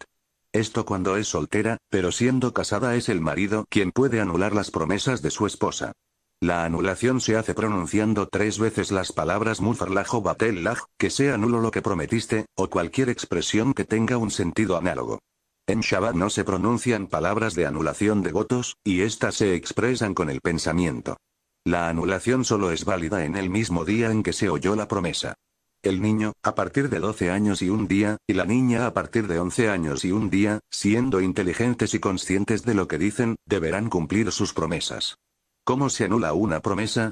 Esto cuando es soltera, pero siendo casada es el marido quien puede anular las promesas de su esposa. La anulación se hace pronunciando tres veces las palabras o Batellaj, que sea nulo lo que prometiste, o cualquier expresión que tenga un sentido análogo. En Shabbat no se pronuncian palabras de anulación de votos, y éstas se expresan con el pensamiento. La anulación solo es válida en el mismo día en que se oyó la promesa el niño, a partir de 12 años y un día, y la niña a partir de 11 años y un día, siendo inteligentes y conscientes de lo que dicen, deberán cumplir sus promesas. ¿Cómo se anula una promesa?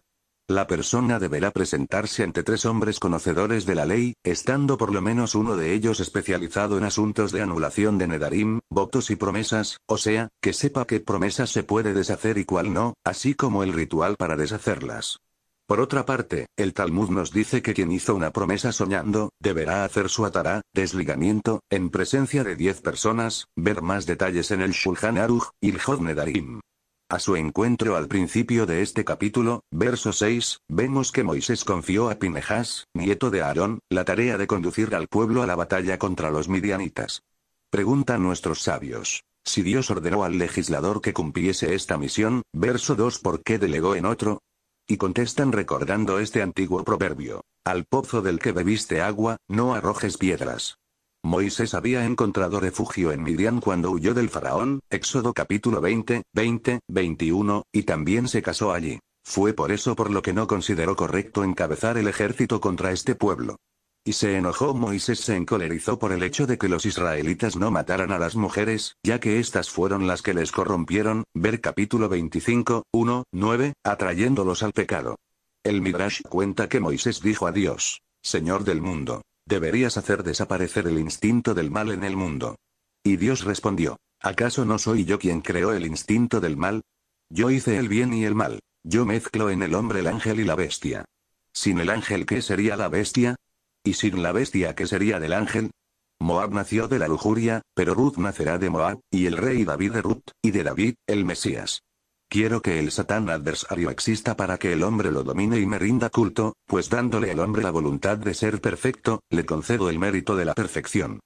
La persona deberá presentarse ante tres hombres conocedores de la ley, estando por lo menos uno de ellos especializado en asuntos de anulación de nedarim, votos y promesas, o sea, que sepa qué promesas se puede deshacer y cuál no, así como el ritual para deshacerlas. Por otra parte, el Talmud nos dice que quien hizo una promesa soñando, deberá hacer su atará, desligamiento, en presencia de diez personas, ver más detalles en el Shulchan Aruch, y el Nedarim. A su encuentro al principio de este capítulo, verso 6, vemos que Moisés confió a Pinehas, nieto de Aarón, la tarea de conducir al pueblo a la batalla contra los midianitas. Preguntan nuestros sabios. Si Dios ordenó al legislador que cumpliese esta misión, verso 2 ¿por qué delegó en otro? Y contestan recordando este antiguo proverbio. Al pozo del que bebiste agua, no arrojes piedras. Moisés había encontrado refugio en Midian cuando huyó del faraón, Éxodo capítulo 20, 20, 21, y también se casó allí. Fue por eso por lo que no consideró correcto encabezar el ejército contra este pueblo. Y se enojó Moisés se encolerizó por el hecho de que los israelitas no mataran a las mujeres, ya que estas fueron las que les corrompieron, ver capítulo 25, 1, 9, atrayéndolos al pecado. El Midrash cuenta que Moisés dijo a Dios, Señor del mundo, deberías hacer desaparecer el instinto del mal en el mundo. Y Dios respondió, ¿acaso no soy yo quien creó el instinto del mal? Yo hice el bien y el mal, yo mezclo en el hombre el ángel y la bestia. Sin el ángel, ¿qué sería la bestia? y sin la bestia que sería del ángel. Moab nació de la lujuria, pero Ruth nacerá de Moab, y el rey David de Ruth, y de David, el Mesías. Quiero que el Satán adversario exista para que el hombre lo domine y me rinda culto, pues dándole al hombre la voluntad de ser perfecto, le concedo el mérito de la perfección.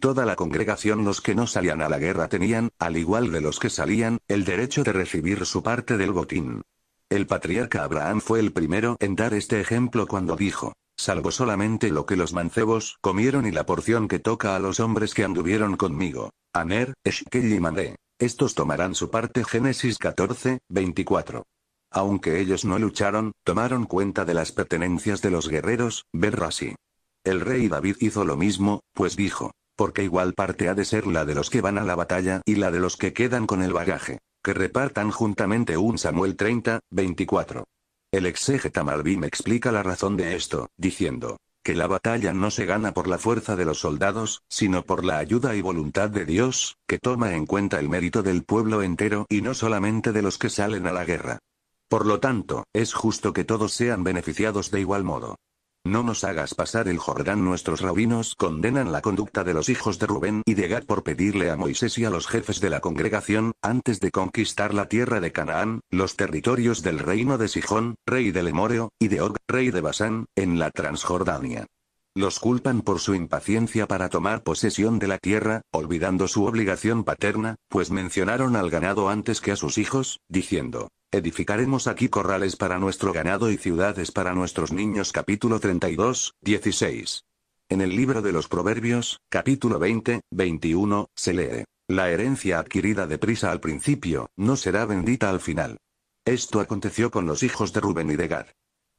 Toda la congregación los que no salían a la guerra tenían, al igual de los que salían, el derecho de recibir su parte del botín. El patriarca Abraham fue el primero en dar este ejemplo cuando dijo, salvo solamente lo que los mancebos comieron y la porción que toca a los hombres que anduvieron conmigo. Aner, Eshkel y Mané. Estos tomarán su parte Génesis 14, 24. Aunque ellos no lucharon, tomaron cuenta de las pertenencias de los guerreros, Verro así. El rey David hizo lo mismo, pues dijo, porque igual parte ha de ser la de los que van a la batalla y la de los que quedan con el bagaje, que repartan juntamente un Samuel 30, 24. El exégeta Malvim explica la razón de esto, diciendo, que la batalla no se gana por la fuerza de los soldados, sino por la ayuda y voluntad de Dios, que toma en cuenta el mérito del pueblo entero y no solamente de los que salen a la guerra. Por lo tanto, es justo que todos sean beneficiados de igual modo. No nos hagas pasar el Jordán. Nuestros rabinos condenan la conducta de los hijos de Rubén y de Gad por pedirle a Moisés y a los jefes de la congregación, antes de conquistar la tierra de Canaán, los territorios del reino de Sijón, rey de Emoreo, y de Og, rey de Basán, en la Transjordania. Los culpan por su impaciencia para tomar posesión de la tierra, olvidando su obligación paterna, pues mencionaron al ganado antes que a sus hijos, diciendo, Edificaremos aquí corrales para nuestro ganado y ciudades para nuestros niños capítulo 32, 16. En el libro de los Proverbios, capítulo 20, 21, se lee, La herencia adquirida deprisa al principio, no será bendita al final. Esto aconteció con los hijos de Rubén y de Gad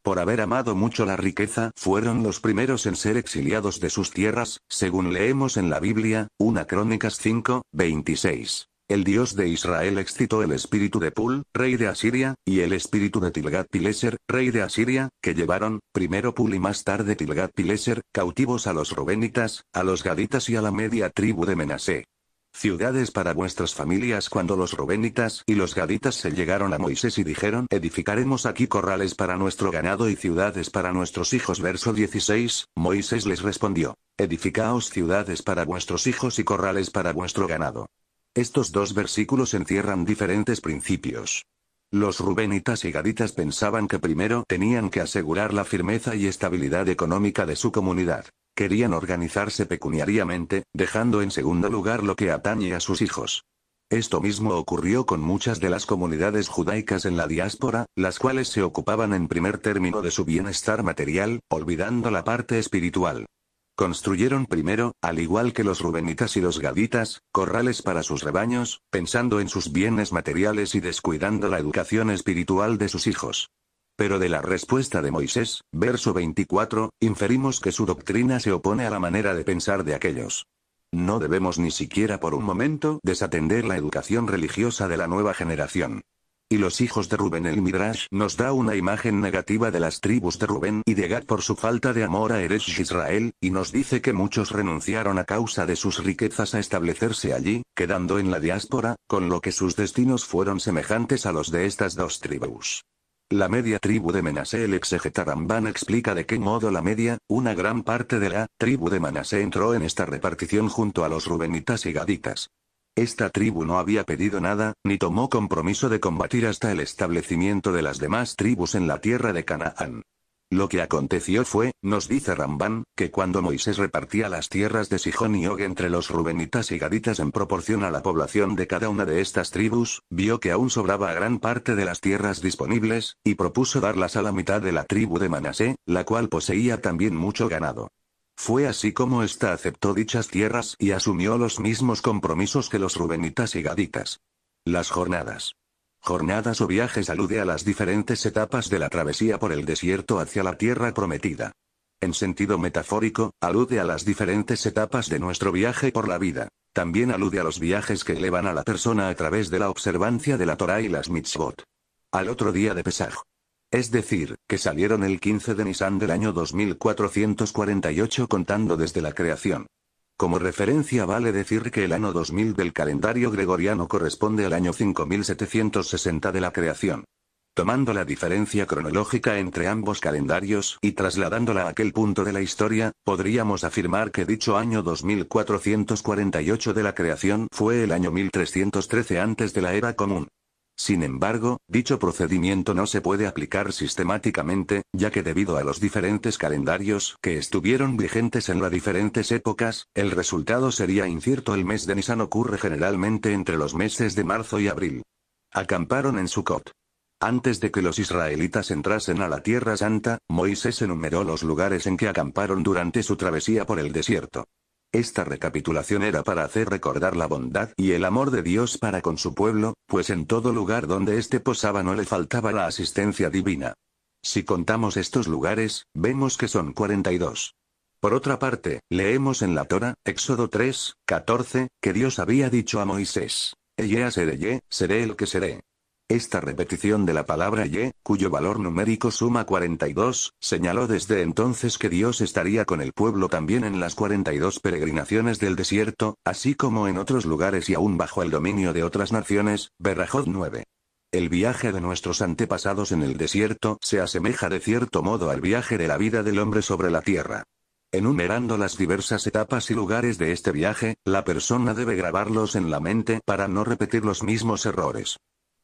por haber amado mucho la riqueza, fueron los primeros en ser exiliados de sus tierras, según leemos en la Biblia, 1 Crónicas 5, 26. El dios de Israel excitó el espíritu de Pul, rey de Asiria, y el espíritu de Tilgat-Pileser, rey de Asiria, que llevaron, primero Pul y más tarde Tilgat-Pileser, cautivos a los rubenitas, a los gaditas y a la media tribu de Menasé ciudades para vuestras familias cuando los Rubenitas y los Gaditas se llegaron a Moisés y dijeron, edificaremos aquí corrales para nuestro ganado y ciudades para nuestros hijos. Verso 16, Moisés les respondió, edificaos ciudades para vuestros hijos y corrales para vuestro ganado. Estos dos versículos encierran diferentes principios. Los rubenitas y gaditas pensaban que primero tenían que asegurar la firmeza y estabilidad económica de su comunidad. Querían organizarse pecuniariamente, dejando en segundo lugar lo que atañe a sus hijos. Esto mismo ocurrió con muchas de las comunidades judaicas en la diáspora, las cuales se ocupaban en primer término de su bienestar material, olvidando la parte espiritual. Construyeron primero, al igual que los rubenitas y los gaditas, corrales para sus rebaños, pensando en sus bienes materiales y descuidando la educación espiritual de sus hijos. Pero de la respuesta de Moisés, verso 24, inferimos que su doctrina se opone a la manera de pensar de aquellos. No debemos ni siquiera por un momento desatender la educación religiosa de la nueva generación. Y los hijos de Rubén el Midrash nos da una imagen negativa de las tribus de Rubén y de Gad por su falta de amor a Eresh Israel, y nos dice que muchos renunciaron a causa de sus riquezas a establecerse allí, quedando en la diáspora, con lo que sus destinos fueron semejantes a los de estas dos tribus. La media tribu de Menasé El exegetarambán explica de qué modo la media, una gran parte de la tribu de Manasé entró en esta repartición junto a los rubenitas y gaditas. Esta tribu no había pedido nada, ni tomó compromiso de combatir hasta el establecimiento de las demás tribus en la tierra de Canaán. Lo que aconteció fue, nos dice Rambán, que cuando Moisés repartía las tierras de Sijón y Og entre los rubenitas y gaditas en proporción a la población de cada una de estas tribus, vio que aún sobraba gran parte de las tierras disponibles, y propuso darlas a la mitad de la tribu de Manasé, la cual poseía también mucho ganado. Fue así como ésta aceptó dichas tierras y asumió los mismos compromisos que los rubenitas y gaditas. Las jornadas Jornadas o viajes alude a las diferentes etapas de la travesía por el desierto hacia la tierra prometida. En sentido metafórico, alude a las diferentes etapas de nuestro viaje por la vida. También alude a los viajes que elevan a la persona a través de la observancia de la Torah y las mitzvot. Al otro día de Pesaj. Es decir, que salieron el 15 de Nisan del año 2448 contando desde la creación. Como referencia vale decir que el año 2000 del calendario gregoriano corresponde al año 5760 de la creación. Tomando la diferencia cronológica entre ambos calendarios y trasladándola a aquel punto de la historia, podríamos afirmar que dicho año 2448 de la creación fue el año 1313 antes de la era común. Sin embargo, dicho procedimiento no se puede aplicar sistemáticamente, ya que debido a los diferentes calendarios que estuvieron vigentes en las diferentes épocas, el resultado sería incierto. El mes de Nisan ocurre generalmente entre los meses de marzo y abril. Acamparon en Sukkot. Antes de que los israelitas entrasen a la Tierra Santa, Moisés enumeró los lugares en que acamparon durante su travesía por el desierto. Esta recapitulación era para hacer recordar la bondad y el amor de Dios para con su pueblo, pues en todo lugar donde éste posaba no le faltaba la asistencia divina. Si contamos estos lugares, vemos que son 42. Por otra parte, leemos en la Torah, Éxodo 3, 14, que Dios había dicho a Moisés, Eye seré, seré el que seré. Esta repetición de la palabra y, cuyo valor numérico suma 42, señaló desde entonces que Dios estaría con el pueblo también en las 42 peregrinaciones del desierto, así como en otros lugares y aún bajo el dominio de otras naciones, Berrajot 9. El viaje de nuestros antepasados en el desierto se asemeja de cierto modo al viaje de la vida del hombre sobre la tierra. Enumerando las diversas etapas y lugares de este viaje, la persona debe grabarlos en la mente para no repetir los mismos errores.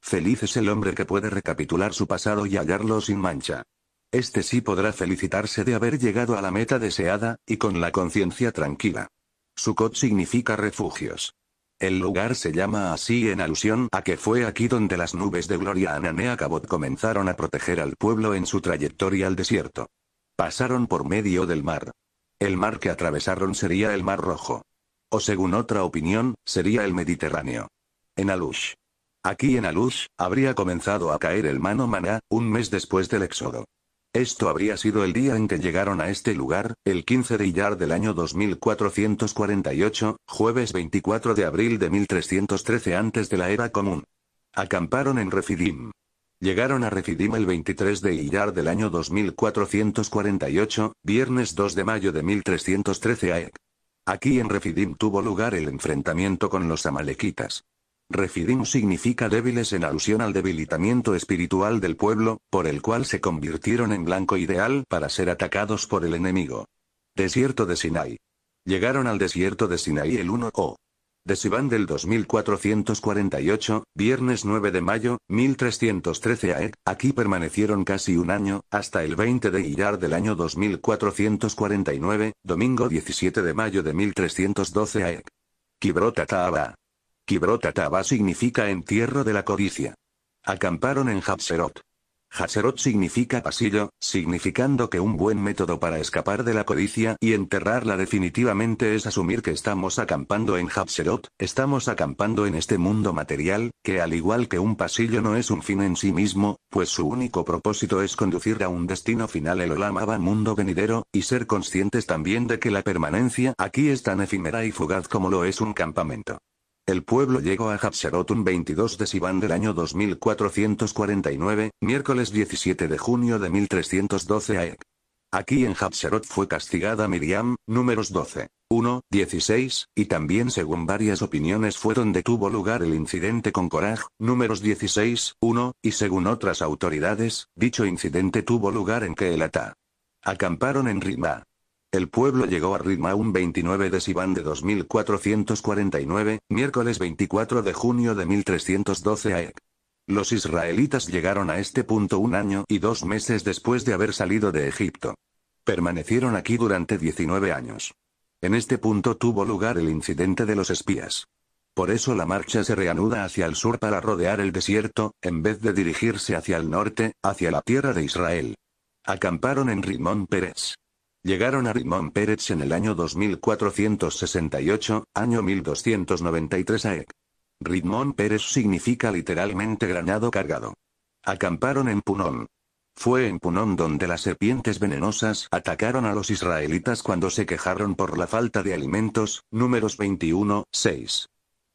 Feliz es el hombre que puede recapitular su pasado y hallarlo sin mancha. Este sí podrá felicitarse de haber llegado a la meta deseada, y con la conciencia tranquila. Sukkot significa refugios. El lugar se llama así en alusión a que fue aquí donde las nubes de gloria Ananea Cabot comenzaron a proteger al pueblo en su trayectoria al desierto. Pasaron por medio del mar. El mar que atravesaron sería el Mar Rojo. O según otra opinión, sería el Mediterráneo. En Alush. Aquí en Alush, habría comenzado a caer el mano maná, un mes después del éxodo. Esto habría sido el día en que llegaron a este lugar, el 15 de Iyar del año 2448, jueves 24 de abril de 1313 antes de la era común. Acamparon en Refidim. Llegaron a Refidim el 23 de Iyar del año 2448, viernes 2 de mayo de 1313 AEC. Aquí en Refidim tuvo lugar el enfrentamiento con los amalequitas. Refidim significa débiles en alusión al debilitamiento espiritual del pueblo, por el cual se convirtieron en blanco ideal para ser atacados por el enemigo. Desierto de Sinai. Llegaron al desierto de Sinai el 1 o. De Sivan del 2448, viernes 9 de mayo, 1313 AE, aquí permanecieron casi un año, hasta el 20 de Iyar del año 2449, domingo 17 de mayo de 1312 AE. Kibrota Taaba. Kibrot taba significa entierro de la codicia. Acamparon en Hatserot. Hatserot significa pasillo, significando que un buen método para escapar de la codicia y enterrarla definitivamente es asumir que estamos acampando en Hatserot, estamos acampando en este mundo material, que al igual que un pasillo no es un fin en sí mismo, pues su único propósito es conducir a un destino final el Olamaba mundo venidero, y ser conscientes también de que la permanencia aquí es tan efímera y fugaz como lo es un campamento. El pueblo llegó a Hatshepsut un 22 de Sivan del año 2449, miércoles 17 de junio de 1312 AEC. Aquí en Hatshepsut fue castigada Miriam, números 12, 1, 16, y también según varias opiniones fue donde tuvo lugar el incidente con Coraj, números 16, 1, y según otras autoridades, dicho incidente tuvo lugar en Keelatá. Acamparon en Rimba. El pueblo llegó a Ritma un 29 de Sibán de 2449, miércoles 24 de junio de 1312 AEC. Los israelitas llegaron a este punto un año y dos meses después de haber salido de Egipto. Permanecieron aquí durante 19 años. En este punto tuvo lugar el incidente de los espías. Por eso la marcha se reanuda hacia el sur para rodear el desierto, en vez de dirigirse hacia el norte, hacia la tierra de Israel. Acamparon en Rimón Pérez. Llegaron a Rimón Pérez en el año 2468, año 1293 AEC. Ritmón Pérez significa literalmente granado cargado. Acamparon en Punón. Fue en Punón donde las serpientes venenosas atacaron a los israelitas cuando se quejaron por la falta de alimentos, números 21, 6.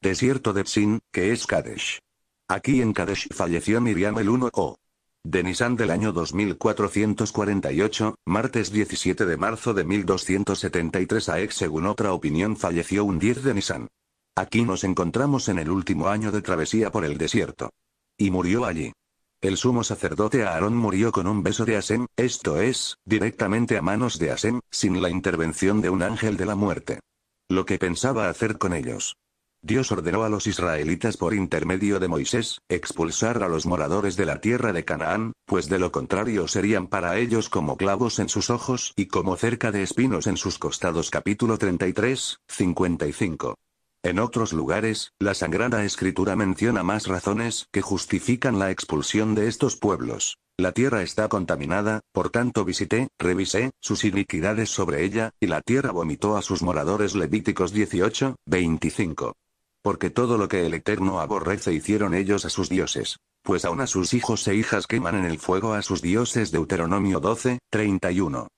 Desierto de Psin, que es Kadesh. Aquí en Kadesh falleció Miriam el 1 o. De Nisan del año 2448, martes 17 de marzo de 1273 a ex según otra opinión falleció un 10 de Nisan. Aquí nos encontramos en el último año de travesía por el desierto. Y murió allí. El sumo sacerdote Aarón murió con un beso de Asen, esto es, directamente a manos de Asen, sin la intervención de un ángel de la muerte. Lo que pensaba hacer con ellos. Dios ordenó a los israelitas por intermedio de Moisés, expulsar a los moradores de la tierra de Canaán, pues de lo contrario serían para ellos como clavos en sus ojos y como cerca de espinos en sus costados. Capítulo 33, 55. En otros lugares, la sangrada Escritura menciona más razones que justifican la expulsión de estos pueblos. La tierra está contaminada, por tanto visité, revisé, sus iniquidades sobre ella, y la tierra vomitó a sus moradores Levíticos 18, 25. Porque todo lo que el Eterno aborrece hicieron ellos a sus dioses. Pues aún a sus hijos e hijas queman en el fuego a sus dioses Deuteronomio 12, 31.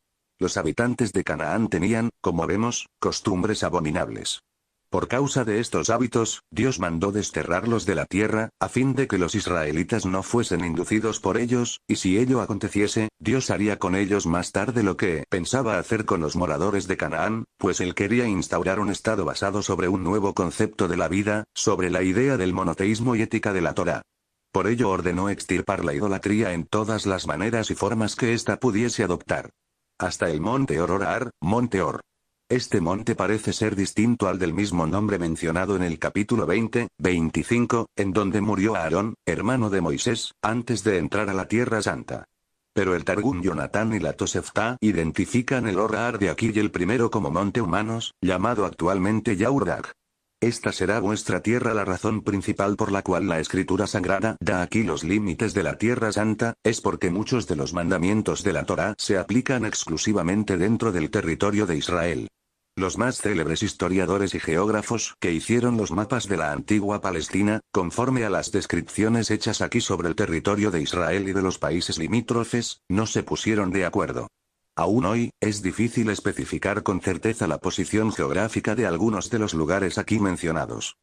Los habitantes de Canaán tenían, como vemos, costumbres abominables. Por causa de estos hábitos, Dios mandó desterrarlos de la tierra, a fin de que los israelitas no fuesen inducidos por ellos, y si ello aconteciese, Dios haría con ellos más tarde lo que pensaba hacer con los moradores de Canaán, pues él quería instaurar un estado basado sobre un nuevo concepto de la vida, sobre la idea del monoteísmo y ética de la Torah. Por ello ordenó extirpar la idolatría en todas las maneras y formas que ésta pudiese adoptar. Hasta el monte Ororar, monte Or. Este monte parece ser distinto al del mismo nombre mencionado en el capítulo 20, 25, en donde murió Aarón, hermano de Moisés, antes de entrar a la Tierra Santa. Pero el Targum Jonathan y la Tosefta identifican el Orrar de aquí y el primero como monte humanos, llamado actualmente Yaurdag. Esta será vuestra tierra la razón principal por la cual la escritura sagrada da aquí los límites de la tierra santa, es porque muchos de los mandamientos de la Torah se aplican exclusivamente dentro del territorio de Israel. Los más célebres historiadores y geógrafos que hicieron los mapas de la antigua Palestina, conforme a las descripciones hechas aquí sobre el territorio de Israel y de los países limítrofes, no se pusieron de acuerdo. Aún hoy, es difícil especificar con certeza la posición geográfica de algunos de los lugares aquí mencionados.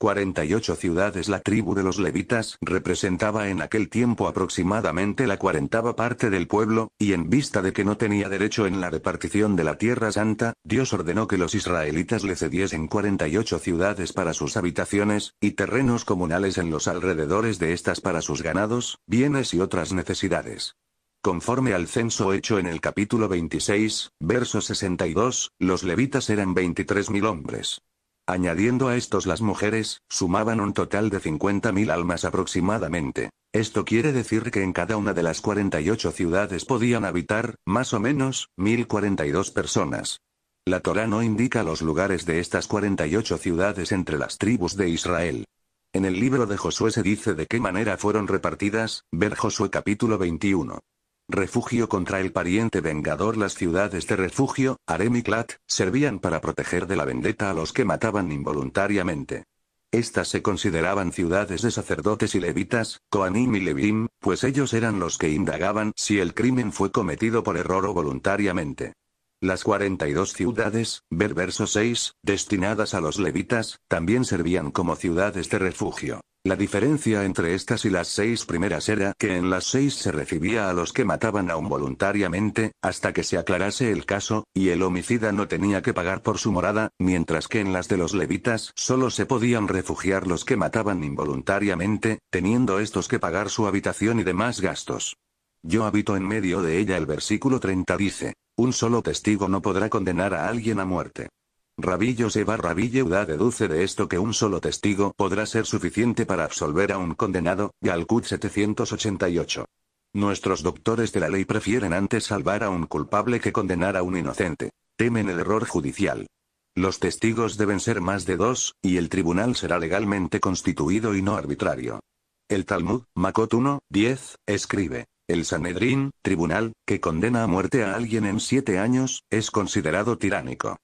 48 ciudades La tribu de los levitas representaba en aquel tiempo aproximadamente la cuarentava parte del pueblo, y en vista de que no tenía derecho en la repartición de la Tierra Santa, Dios ordenó que los israelitas le cediesen 48 ciudades para sus habitaciones, y terrenos comunales en los alrededores de estas para sus ganados, bienes y otras necesidades. Conforme al censo hecho en el capítulo 26, verso 62, los levitas eran 23.000 hombres. Añadiendo a estos las mujeres, sumaban un total de 50.000 almas aproximadamente. Esto quiere decir que en cada una de las 48 ciudades podían habitar, más o menos, 1.042 personas. La Torá no indica los lugares de estas 48 ciudades entre las tribus de Israel. En el libro de Josué se dice de qué manera fueron repartidas, ver Josué capítulo 21 refugio contra el pariente vengador. Las ciudades de refugio, Harem y servían para proteger de la vendetta a los que mataban involuntariamente. Estas se consideraban ciudades de sacerdotes y levitas, Coanim y Levim, pues ellos eran los que indagaban si el crimen fue cometido por error o voluntariamente. Las 42 ciudades, ver verso 6, destinadas a los levitas, también servían como ciudades de refugio. La diferencia entre estas y las seis primeras era que en las seis se recibía a los que mataban aún voluntariamente, hasta que se aclarase el caso, y el homicida no tenía que pagar por su morada, mientras que en las de los levitas solo se podían refugiar los que mataban involuntariamente, teniendo estos que pagar su habitación y demás gastos. Yo habito en medio de ella el versículo 30 dice, un solo testigo no podrá condenar a alguien a muerte. Rabillo Seba Rabí deduce de esto que un solo testigo podrá ser suficiente para absolver a un condenado, Yalkut 788. Nuestros doctores de la ley prefieren antes salvar a un culpable que condenar a un inocente. Temen el error judicial. Los testigos deben ser más de dos, y el tribunal será legalmente constituido y no arbitrario. El Talmud, Makot 1, 10, escribe. El Sanedrín, tribunal, que condena a muerte a alguien en siete años, es considerado tiránico.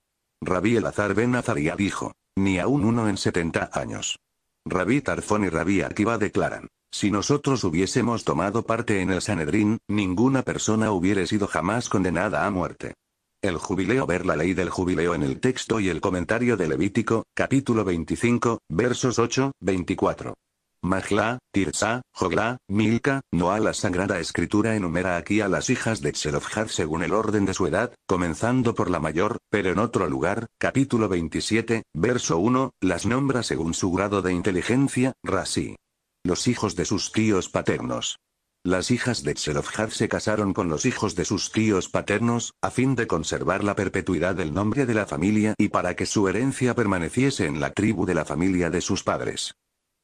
Rabí Elazar Ben Azaria dijo, ni aún uno en 70 años. Rabí Tarzón y Rabí Akiva declaran, si nosotros hubiésemos tomado parte en el Sanedrín, ninguna persona hubiera sido jamás condenada a muerte. El jubileo ver la ley del jubileo en el texto y el comentario de Levítico, capítulo 25, versos 8, 24. Magla, Tirsa, Jogla, Milka, Noa. La Sagrada Escritura enumera aquí a las hijas de Xelofhad según el orden de su edad, comenzando por la mayor, pero en otro lugar, capítulo 27, verso 1, las nombra según su grado de inteligencia, Rasi. Los hijos de sus tíos paternos. Las hijas de Xelofhad se casaron con los hijos de sus tíos paternos, a fin de conservar la perpetuidad del nombre de la familia y para que su herencia permaneciese en la tribu de la familia de sus padres.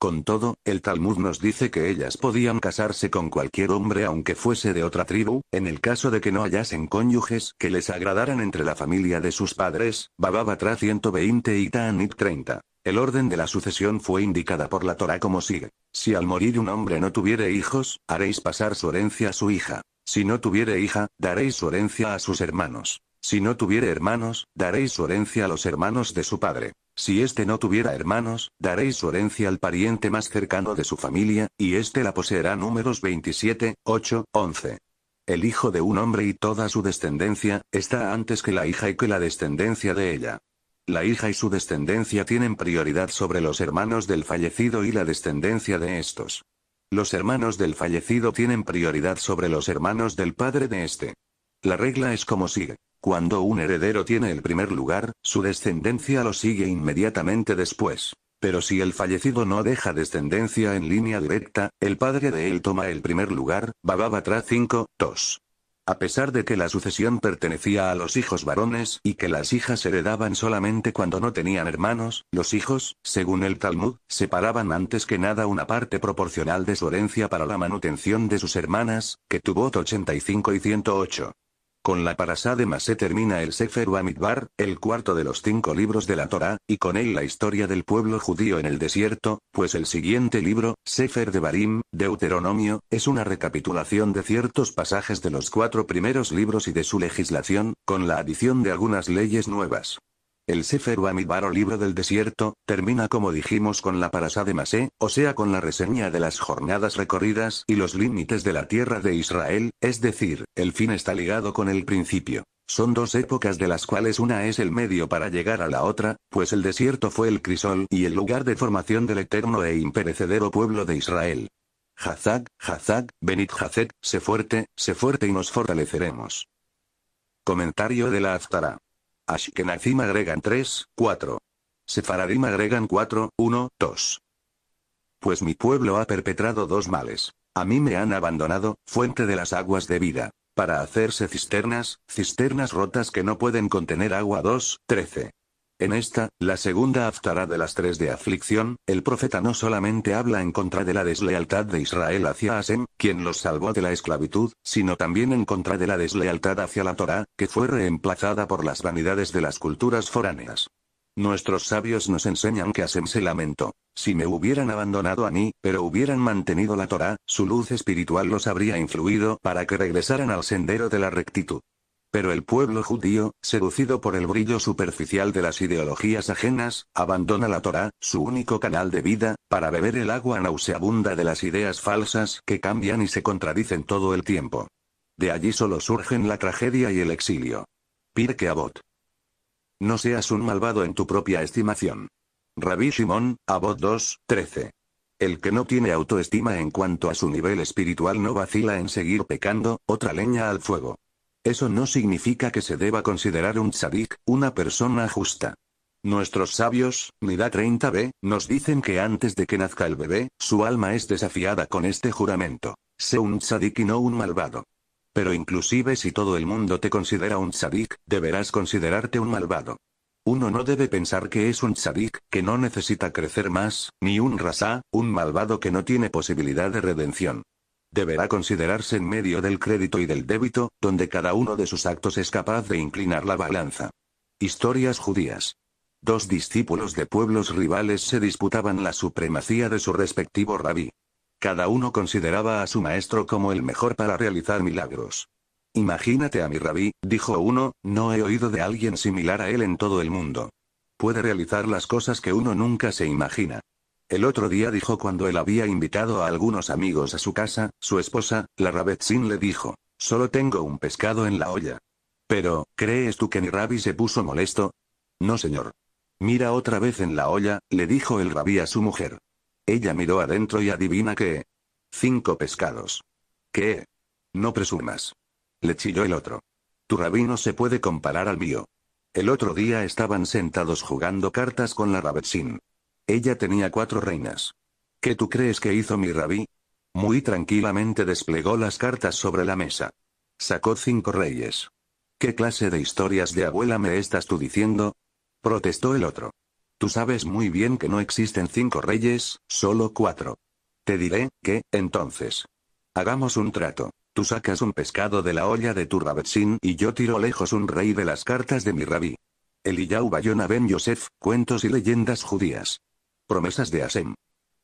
Con todo, el Talmud nos dice que ellas podían casarse con cualquier hombre aunque fuese de otra tribu, en el caso de que no hallasen cónyuges que les agradaran entre la familia de sus padres, Bababatra 120 y Ta'anit 30. El orden de la sucesión fue indicada por la Torah como sigue. Si al morir un hombre no tuviere hijos, haréis pasar su herencia a su hija. Si no tuviere hija, daréis su herencia a sus hermanos. Si no tuviere hermanos, daréis su herencia a los hermanos de su padre. Si éste no tuviera hermanos, daréis su herencia al pariente más cercano de su familia, y éste la poseerá. Números 27, 8, 11. El hijo de un hombre y toda su descendencia, está antes que la hija y que la descendencia de ella. La hija y su descendencia tienen prioridad sobre los hermanos del fallecido y la descendencia de estos. Los hermanos del fallecido tienen prioridad sobre los hermanos del padre de este. La regla es como sigue. Cuando un heredero tiene el primer lugar, su descendencia lo sigue inmediatamente después. Pero si el fallecido no deja descendencia en línea directa, el padre de él toma el primer lugar, Bababatra 5, 2. A pesar de que la sucesión pertenecía a los hijos varones y que las hijas heredaban solamente cuando no tenían hermanos, los hijos, según el Talmud, separaban antes que nada una parte proporcional de su herencia para la manutención de sus hermanas, que tuvo 85 y 108. Con la parasá de Masé termina el Sefer amitbar el cuarto de los cinco libros de la Torah, y con él la historia del pueblo judío en el desierto, pues el siguiente libro, Sefer de Barim, Deuteronomio, es una recapitulación de ciertos pasajes de los cuatro primeros libros y de su legislación, con la adición de algunas leyes nuevas. El Sefer Amibaro o Libro del Desierto, termina como dijimos con la parasá de Masé, o sea con la reseña de las jornadas recorridas y los límites de la tierra de Israel, es decir, el fin está ligado con el principio. Son dos épocas de las cuales una es el medio para llegar a la otra, pues el desierto fue el crisol y el lugar de formación del eterno e imperecedero pueblo de Israel. Hazag, Hazag, Benit Hazet, sé fuerte, sé fuerte y nos fortaleceremos. Comentario de la Aftara. Ashkenazim agregan 3, 4. Sefaradim agregan 4, 1, 2. Pues mi pueblo ha perpetrado dos males. A mí me han abandonado, fuente de las aguas de vida, para hacerse cisternas, cisternas rotas que no pueden contener agua 2, 13. En esta, la segunda aftará de las tres de aflicción, el profeta no solamente habla en contra de la deslealtad de Israel hacia Asem, quien los salvó de la esclavitud, sino también en contra de la deslealtad hacia la Torah, que fue reemplazada por las vanidades de las culturas foráneas. Nuestros sabios nos enseñan que Asem se lamentó. Si me hubieran abandonado a mí, pero hubieran mantenido la Torah, su luz espiritual los habría influido para que regresaran al sendero de la rectitud. Pero el pueblo judío, seducido por el brillo superficial de las ideologías ajenas, abandona la Torá, su único canal de vida, para beber el agua nauseabunda de las ideas falsas que cambian y se contradicen todo el tiempo. De allí solo surgen la tragedia y el exilio. Pirke Abot. No seas un malvado en tu propia estimación. Rabbi Shimon, Abot 2, 13. El que no tiene autoestima en cuanto a su nivel espiritual no vacila en seguir pecando, otra leña al fuego. Eso no significa que se deba considerar un tzadik, una persona justa. Nuestros sabios, Nida 30b, nos dicen que antes de que nazca el bebé, su alma es desafiada con este juramento. Sé un tzadik y no un malvado. Pero inclusive si todo el mundo te considera un tzadik, deberás considerarte un malvado. Uno no debe pensar que es un tzadik, que no necesita crecer más, ni un rasá, un malvado que no tiene posibilidad de redención. Deberá considerarse en medio del crédito y del débito, donde cada uno de sus actos es capaz de inclinar la balanza. Historias judías. Dos discípulos de pueblos rivales se disputaban la supremacía de su respectivo rabí. Cada uno consideraba a su maestro como el mejor para realizar milagros. Imagínate a mi rabí, dijo uno, no he oído de alguien similar a él en todo el mundo. Puede realizar las cosas que uno nunca se imagina. El otro día dijo cuando él había invitado a algunos amigos a su casa, su esposa, la Rabetzin le dijo, solo tengo un pescado en la olla. Pero, ¿crees tú que mi rabbi se puso molesto? No señor. Mira otra vez en la olla, le dijo el rabbi a su mujer. Ella miró adentro y adivina que... Cinco pescados. ¿Qué? No presumas. Le chilló el otro. Tu Rabbi no se puede comparar al mío. El otro día estaban sentados jugando cartas con la Rabetzin. Ella tenía cuatro reinas. ¿Qué tú crees que hizo mi rabí? Muy tranquilamente desplegó las cartas sobre la mesa. Sacó cinco reyes. ¿Qué clase de historias de abuela me estás tú diciendo? Protestó el otro. Tú sabes muy bien que no existen cinco reyes, solo cuatro. Te diré, que, entonces. Hagamos un trato. Tú sacas un pescado de la olla de tu y yo tiro lejos un rey de las cartas de mi rabí. Eliyahu Bayon Ben Yosef, Cuentos y Leyendas Judías. Promesas de Asem.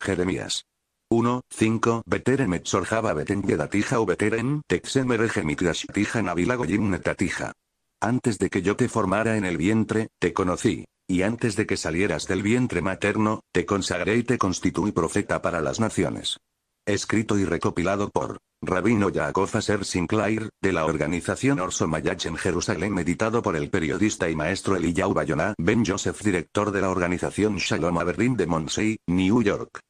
Jeremías. 1, 5, Beteren Metzorjaba Beten Yedatija o Beteren Texemeregemitgashtija Navilagoyim Netatija. Antes de que yo te formara en el vientre, te conocí. Y antes de que salieras del vientre materno, te consagré y te constituí profeta para las naciones. Escrito y recopilado por Rabino Yaakov Aser Sinclair, de la organización Orso Mayach en Jerusalén, editado por el periodista y maestro Eliyahu Bayona Ben Joseph, director de la organización Shalom Aberdeen de Monsey, New York.